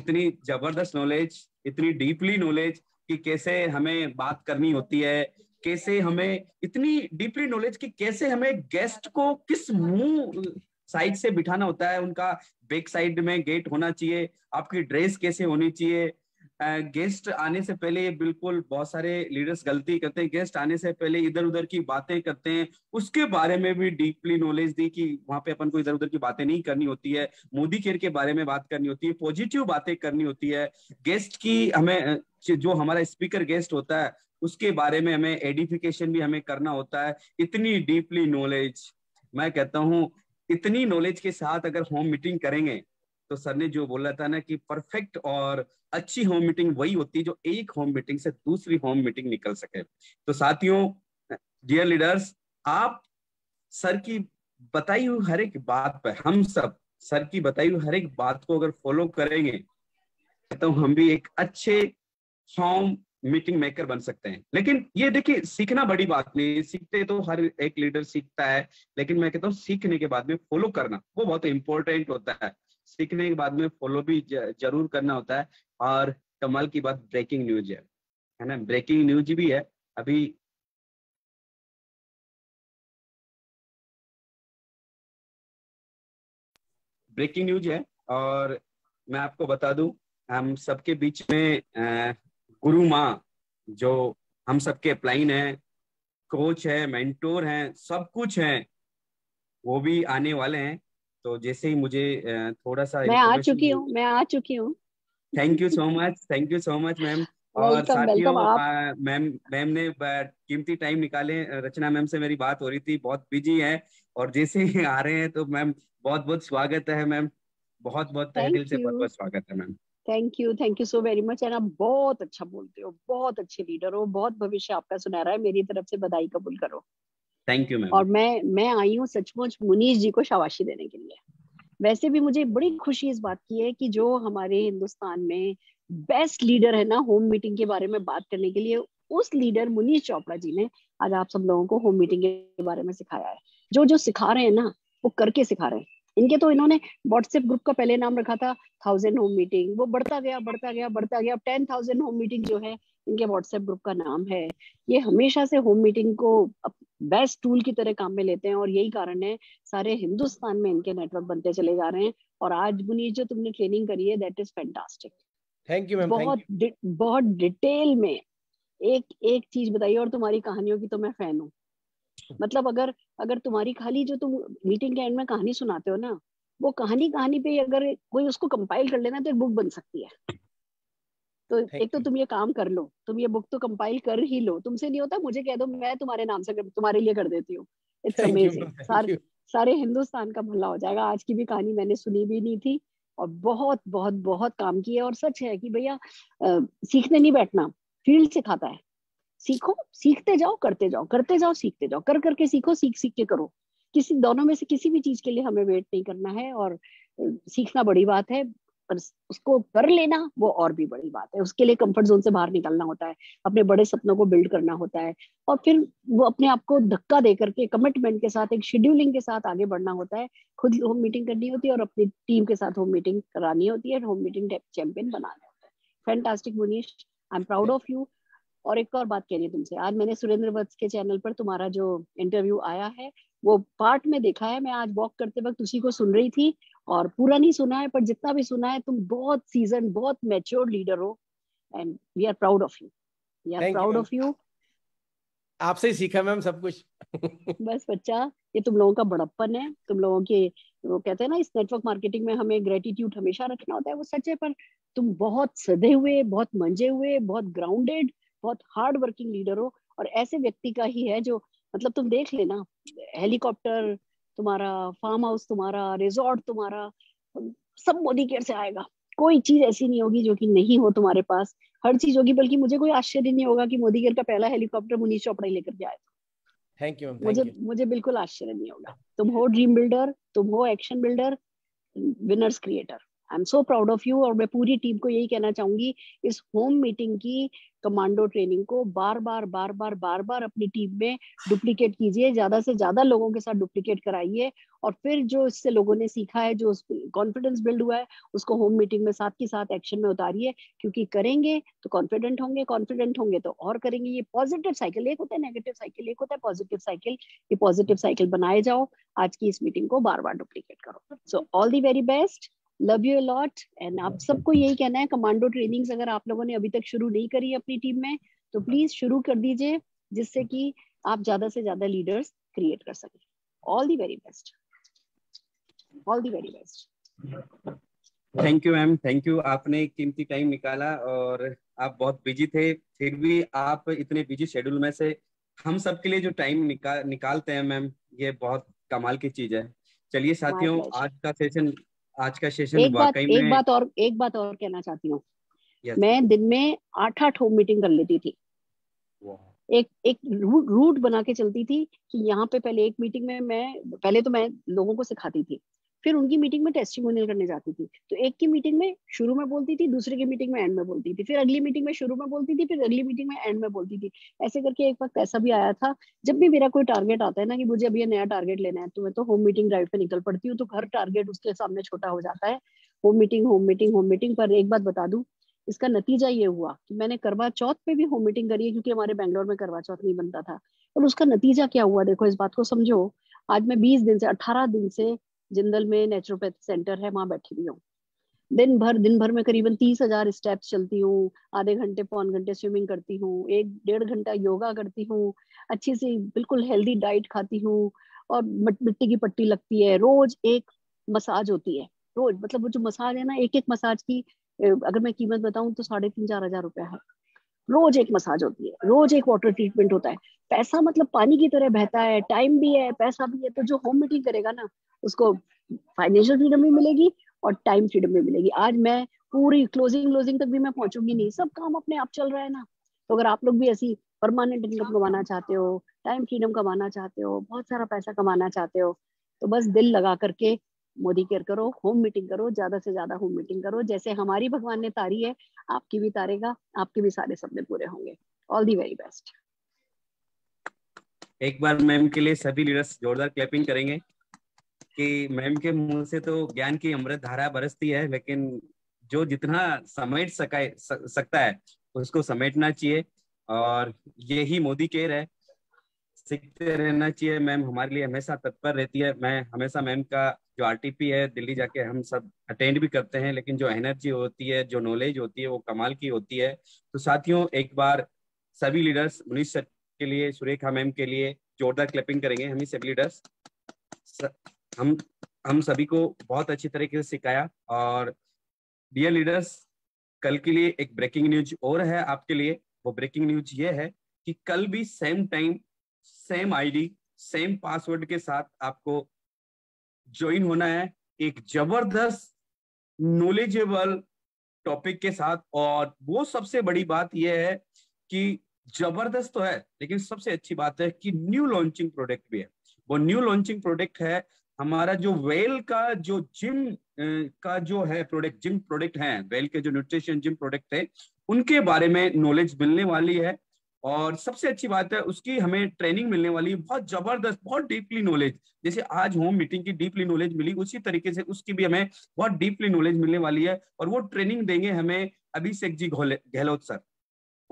इतनी जबरदस्त नॉलेज इतनी डीपली नॉलेज कि कैसे हमें बात करनी होती है कैसे हमें इतनी डीपली नॉलेज कि कैसे हमें गेस्ट को किस मुंह साइड से बिठाना होता है उनका बैक साइड में गेट होना चाहिए आपकी ड्रेस कैसे होनी चाहिए गेस्ट आने से पहले बिल्कुल बहुत सारे लीडर्स गलती करते हैं गेस्ट आने से पहले इधर उधर की बातें करते हैं उसके बारे में भी डीपली नॉलेज दी कि वहां पे अपन को इधर उधर की बातें नहीं करनी होती है मोदी केयर के बारे में बात करनी होती है पॉजिटिव बातें करनी होती है गेस्ट की हमें जो हमारा स्पीकर गेस्ट होता है उसके बारे में हमें एडिफिकेशन भी हमें करना होता है इतनी डीपली नॉलेज मैं कहता हूँ इतनी नॉलेज के साथ अगर होम मीटिंग करेंगे तो सर ने जो बोला था ना कि परफेक्ट और अच्छी होम मीटिंग वही होती है जो एक होम मीटिंग से दूसरी होम मीटिंग निकल सके तो साथियों डियर लीडर्स आप सर की बताई हुई हर एक बात पर हम सब सर की बताई हुई हर एक बात को अगर फॉलो करेंगे तो हम भी एक अच्छे होम मीटिंग मेकर बन सकते हैं लेकिन ये देखिए सीखना बड़ी बात नहीं सीखते तो हर एक लीडर सीखता है लेकिन मैं कहता हूँ सीखने के बाद में फॉलो करना वो बहुत इंपॉर्टेंट होता है सीखने के बाद में फॉलो भी जरूर करना होता है और कमाल की बात ब्रेकिंग न्यूज है है ना ब्रेकिंग न्यूज भी है अभी ब्रेकिंग न्यूज है और मैं आपको बता दू हम सबके बीच में गुरु माँ जो हम सबके प्लाइन है कोच है मेंटोर है सब कुछ है वो भी आने वाले हैं तो जैसे ही मुझे थोड़ा सा मैं आ चुकी हूँ मैं आ चुकी हूँ thank you so much thank you so much ma'am और साथियों मैम मैम ने कीमती टाइम निकाले रचना मैम से मेरी बात हो रही थी बहुत बिजी है और जैसे ही आ रहे हैं तो मैम बहुत बहुत स्वागत है मैम बहुत बहुत तहे दिल से बहुत बहुत स्वागत है ma'am thank you thank you so very much and आप बहुत अच्छा बोलते हो बहुत अच्छे लीडर हो बहुत भविष्य आपका सुनहरा है मेरी तरफ से बधाई कबूल करो थैंक यू और मैं मैं आई हूँ सचमुच मुनीश जी को शाबाशी देने के लिए वैसे भी मुझे बड़ी खुशी इस बात की है कि जो हमारे हिंदुस्तान में बेस्ट लीडर है ना होम मीटिंग के बारे में बात करने के लिए उस लीडर मुनीश चोपड़ा जी ने आज आप सब लोगों को होम मीटिंग के बारे में सिखाया है जो जो सिखा रहे हैं ना वो करके सिखा रहे हैं इनके तो इन्होंने व्हाट्सएप ग्रुप का पहले नाम रखा था थाउजेंड होम मीटिंग वो बढ़ता गया बढ़ता गया बढ़ता गया टेन थाउजेंड होम मीटिंग जो है इनके व्हाट्सएप ग्रुप का नाम है ये हमेशा से होम मीटिंग को बेस्ट टूल की तरह काम में लेते हैं और यही कारण है सारे हिंदुस्तान में इनके नेटवर्क बनते चले जा रहे हैं और आज मुनीर जो तुमने ट्रेनिंग करी है that is fantastic thank you ma'am बहुत बहुत डिटेल में एक एक चीज बताइए और तुम्हारी कहानियों की तो मैं फैन हूँ मतलब अगर अगर तुम्हारी खाली जो तुम मीटिंग के एंड में कहानी सुनाते हो ना वो कहानी कहानी पे अगर कोई उसको कंपाइल कर लेना तो एक बुक बन सकती है तो एक तो तुम ये काम कर लो तुम ये बुक तो कंपाइल कर ही लो तुमसे नहीं होता मुझे कह दो मैं तुम्हारे नाम से तुम्हारे लिए कर देती हूँ इट्स अमेजिंग सारे सारे हिंदुस्तान का भला हो जाएगा आज की भी कहानी मैंने सुनी भी नहीं थी और बहुत बहुत बहुत काम किया और सच है कि भैया सीखने नहीं बैठना फील्ड सिखाता है सीखो सीखते जाओ करते जाओ करते जाओ सीखते जाओ कर करके सीखो सीख सीख के करो किसी दोनों में से किसी भी चीज के लिए हमें वेट नहीं करना है और सीखना बड़ी बात है पर उसको कर लेना वो और भी बड़ी बात है उसके लिए कंफर्ट जोन से बाहर निकलना होता है अपने बड़े सपनों को बिल्ड करना होता है और फिर वो अपने आप को धक्का दे करके कमिटमेंट के साथ एक शेड्यूलिंग के साथ आगे बढ़ना होता है खुद होम मीटिंग करनी होती है और अपनी टीम के साथ होम मीटिंग करानी होती है होम मीटिंग चैंपियन बनाना होता है fantastic Munish I am proud of you और एक और बात कह रही है तुमसे आज मैंने सुरेंद्र वत्स के चैनल पर तुम्हारा जो इंटरव्यू आया है वो पार्ट में देखा है मैं आज वॉक करते वक्त उसी को सुन रही थी और पूरा नहीं सुना है पर जितना भी सुना है तुम बहुत सीजन बहुत मेच्योर लीडर हो and we are proud of you we are proud of you आपसे ही सीखा मैम सब कुछ बस बच्चा ये तुम लोगों का बड़प्पन है तुम लोगों के वो कहते हैं ना इस नेटवर्क मार्केटिंग में हमें ग्रेटिट्यूड हमेशा रखना होता है वो सच है पर तुम बहुत सदे हुए बहुत मंजे हुए बहुत ग्राउंडेड बहुत हार्ड वर्किंग लीडर हो और ऐसे व्यक्ति का ही है जो मतलब तुम देख लेना हेलीकॉप्टर तुम्हारा फार्म हाउस तुम्हारा रिजॉर्ट तुम्हारा सब मोदी केयर से आएगा कोई चीज ऐसी नहीं होगी जो कि नहीं हो तुम्हारे पास हर चीज होगी बल्कि मुझे कोई आश्चर्य नहीं होगा कि मोदी केयर का पहला हेलीकॉप्टर मुनीष चोपड़ा ही लेकर के थैंक यू मुझे you. मुझे बिल्कुल आश्चर्य नहीं होगा तुम हो ड्रीम बिल्डर तुम हो action builder winners creator I am so proud of you और मैं पूरी टीम को यही कहना चाहूंगी इस होम मीटिंग की कमांडो ट्रेनिंग को बार बार बार बार बार बार अपनी टीम में डुप्लीकेट कीजिए ज्यादा से ज्यादा लोगों के साथ डुप्लीकेट कराइए और फिर जो इससे लोगों ने सीखा है जो कॉन्फिडेंस बिल्ड हुआ है उसको होम मीटिंग में साथ के साथ एक्शन में उतारिए क्योंकि करेंगे तो कॉन्फिडेंट होंगे कॉन्फिडेंट होंगे तो और करेंगे ये पॉजिटिव साइकिल एक होता है नेगेटिव साइकिल एक होता है पॉजिटिव साइकिल ये पॉजिटिव साइकिल बनाए जाओ आज की इस मीटिंग को बार बार डुप्लीकेट करो so all the very best love you lot and आप सबको यही कहना है कमांडो ट्रेनिंग्स अगर आप लोगों ने अभी तक शुरू नहीं करी अपनी टीम में तो प्लीज शुरू कर दीजिए जिससे कि आप ज्यादा से ज्यादा लीडर्स क्रिएट कर सकें all the very best all the very best thank you ma'am thank you आपने कीमती टाइम निकाला और आप बहुत बिजी थे फिर भी आप इतने बिजी शेड्यूल में से हम सब के लिए जो टाइम निकाल निकालते हैं मैम ये बहुत कमाल की चीज है चलिए साथियों आज का सेशन आज का सेशन एक बात में... एक बात और एक बात और कहना चाहती हूँ मैं दिन में आठ आठ होम मीटिंग कर लेती थी एक एक रूट रूट बना के चलती थी कि यहाँ पे पहले एक मीटिंग में मैं पहले तो मैं लोगों को सिखाती थी फिर उनकी मीटिंग में टेस्टिंग करने जाती थी तो एक की मीटिंग में शुरू में बोलती थी दूसरे की मीटिंग में एंड में बोलती थी फिर अगली मीटिंग में शुरू में बोलती थी फिर अगली मीटिंग में एंड में बोलती थी ऐसे करके एक वक्त ऐसा भी आया था जब भी मेरा कोई टारगेट आता है ना कि मुझे अब ये नया टारगेट लेना है तो मैं तो होम मीटिंग ड्राइव पे निकल पड़ती हूँ तो हर टारगेट उसके सामने छोटा हो जाता है home meeting home meeting home meeting पर एक बात बता दू इसका नतीजा ये हुआ कि मैंने करवा चौथ पे भी होम मीटिंग करी है क्योंकि हमारे बैंगलोर में करवा चौथ नहीं बनता था और उसका नतीजा क्या हुआ देखो इस बात को समझो आज मैं 20 दिन से 18 दिन से जिंदल में नेचुरोपैथ सेंटर है वहां बैठी हुई हूँ दिन भर दिन भर में करीबन तीस हजार स्टेप्स चलती हूँ आधे घंटे पौन घंटे स्विमिंग करती हूँ एक डेढ़ घंटा योगा करती हूँ अच्छी सी बिल्कुल हेल्दी डाइट खाती हूँ और मिट्टी की पट्टी लगती है रोज एक मसाज होती है रोज मतलब वो जो मसाज है ना एक एक मसाज की अगर मैं कीमत बताऊं तो साढ़े तीन चार हजार रुपया है रोज एक मसाज होती है रोज एक वाटर ट्रीटमेंट होता है पैसा मतलब पानी की तरह बहता है टाइम भी है पैसा भी है तो जो होम मेकिंग करेगा ना उसको फाइनेंशियल फ्रीडम भी मिलेगी और टाइम फ्रीडम भी मिलेगी आज मैं पूरी क्लोजिंग क्लोजिंग तक भी मैं पहुंचूंगी नहीं सब काम अपने आप चल रहा है ना तो अगर आप लोग भी ऐसी परमानेंट इनकम कमाना चाहते हो टाइम फ्रीडम कमाना चाहते हो बहुत सारा पैसा कमाना चाहते हो तो बस दिल लगा करके मोदी केयर करो होम मीटिंग करो ज्यादा से ज्यादा होम मीटिंग करो जैसे हमारी भगवान ने तारी है आपकी भी तारेगा आपके भी सारे सपने पूरे होंगे ऑल दी वेरी बेस्ट एक बार मैम के लिए सभी लीडर्स जोरदार क्लैपिंग करेंगे कि मैम के मुंह से तो ज्ञान की अमृत धारा बरसती है लेकिन जो जितना समेट सका सकता है उसको समेटना चाहिए और यही मोदी केयर है सीखते रहना चाहिए मैम हमारे लिए हमेशा तत्पर रहती है मैं हमेशा मैम का जो आरटीपी है दिल्ली जाके हम सब अटेंड भी करते हैं लेकिन जो एनर्जी होती है जो नॉलेज होती है वो कमाल की होती है तो साथियों एक बार सभी लीडर्स मुनीष सर के लिए सुरेखा मैम के लिए जोरदार क्लैपिंग करेंगे हम सभी लीडर्स हम हम सभी को बहुत अच्छी तरीके से सिखाया और डियर लीडर्स कल के लिए एक ब्रेकिंग न्यूज और है आपके लिए वो ब्रेकिंग न्यूज ये है कि कल भी same time same ID same password के साथ आपको ज्वाइन होना है एक जबरदस्त नॉलेजेबल टॉपिक के साथ और वो सबसे बड़ी बात यह है कि जबरदस्त तो है लेकिन सबसे अच्छी बात है कि न्यू लॉन्चिंग प्रोडक्ट भी है वो न्यू लॉन्चिंग प्रोडक्ट है हमारा जो वेल का जो जिम का जो है प्रोडक्ट जिम प्रोडक्ट है वेल के जो न्यूट्रिशन जिम प्रोडक्ट है उनके बारे में नॉलेज मिलने वाली है और सबसे अच्छी बात है उसकी हमें ट्रेनिंग मिलने वाली बहुत जबरदस्त बहुत डीपली नॉलेज जैसे आज होम मीटिंग की डीपली नॉलेज मिली उसी तरीके से उसकी भी हमें बहुत डीपली नॉलेज मिलने वाली है और वो ट्रेनिंग देंगे हमें अभिषेक जी गहलोत सर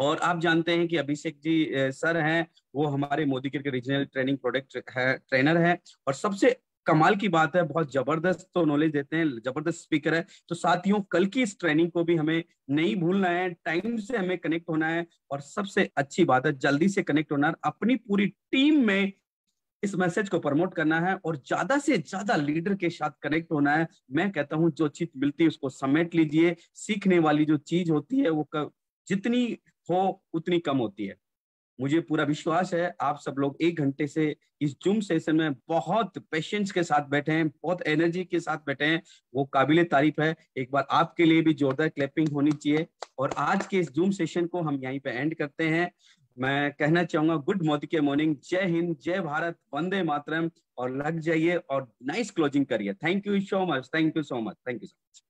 और आप जानते हैं कि अभिषेक जी सर हैं वो हमारे मोदी के रीजनल ट्रेनिंग प्रोडक्ट है ट्रेनर हैं और सबसे कमाल की बात है बहुत जबरदस्त तो नॉलेज देते हैं जबरदस्त स्पीकर है तो साथियों कल की इस ट्रेनिंग को भी हमें नहीं भूलना है टाइम से हमें कनेक्ट होना है और सबसे अच्छी बात है जल्दी से कनेक्ट होना है अपनी पूरी टीम में इस मैसेज को प्रमोट करना है और ज्यादा से ज्यादा लीडर के साथ कनेक्ट होना है मैं कहता हूं जो चीज मिलती है उसको समेट लीजिए सीखने वाली जो चीज होती है वो कर, जितनी हो उतनी कम होती है मुझे पूरा विश्वास है आप सब लोग एक घंटे से इस जूम सेशन में बहुत पेशेंस के साथ बैठे हैं बहुत एनर्जी के साथ बैठे हैं वो काबिल तारीफ है एक बार आपके लिए भी जोरदार क्लैपिंग होनी चाहिए और आज के इस जूम सेशन को हम यहीं पे एंड करते हैं मैं कहना चाहूंगा गुड मोदी के मॉर्निंग जय हिंद जय भारत वंदे मातरम और लग जाइए और नाइस क्लोजिंग करिए thank you so much thank you so much thank you so much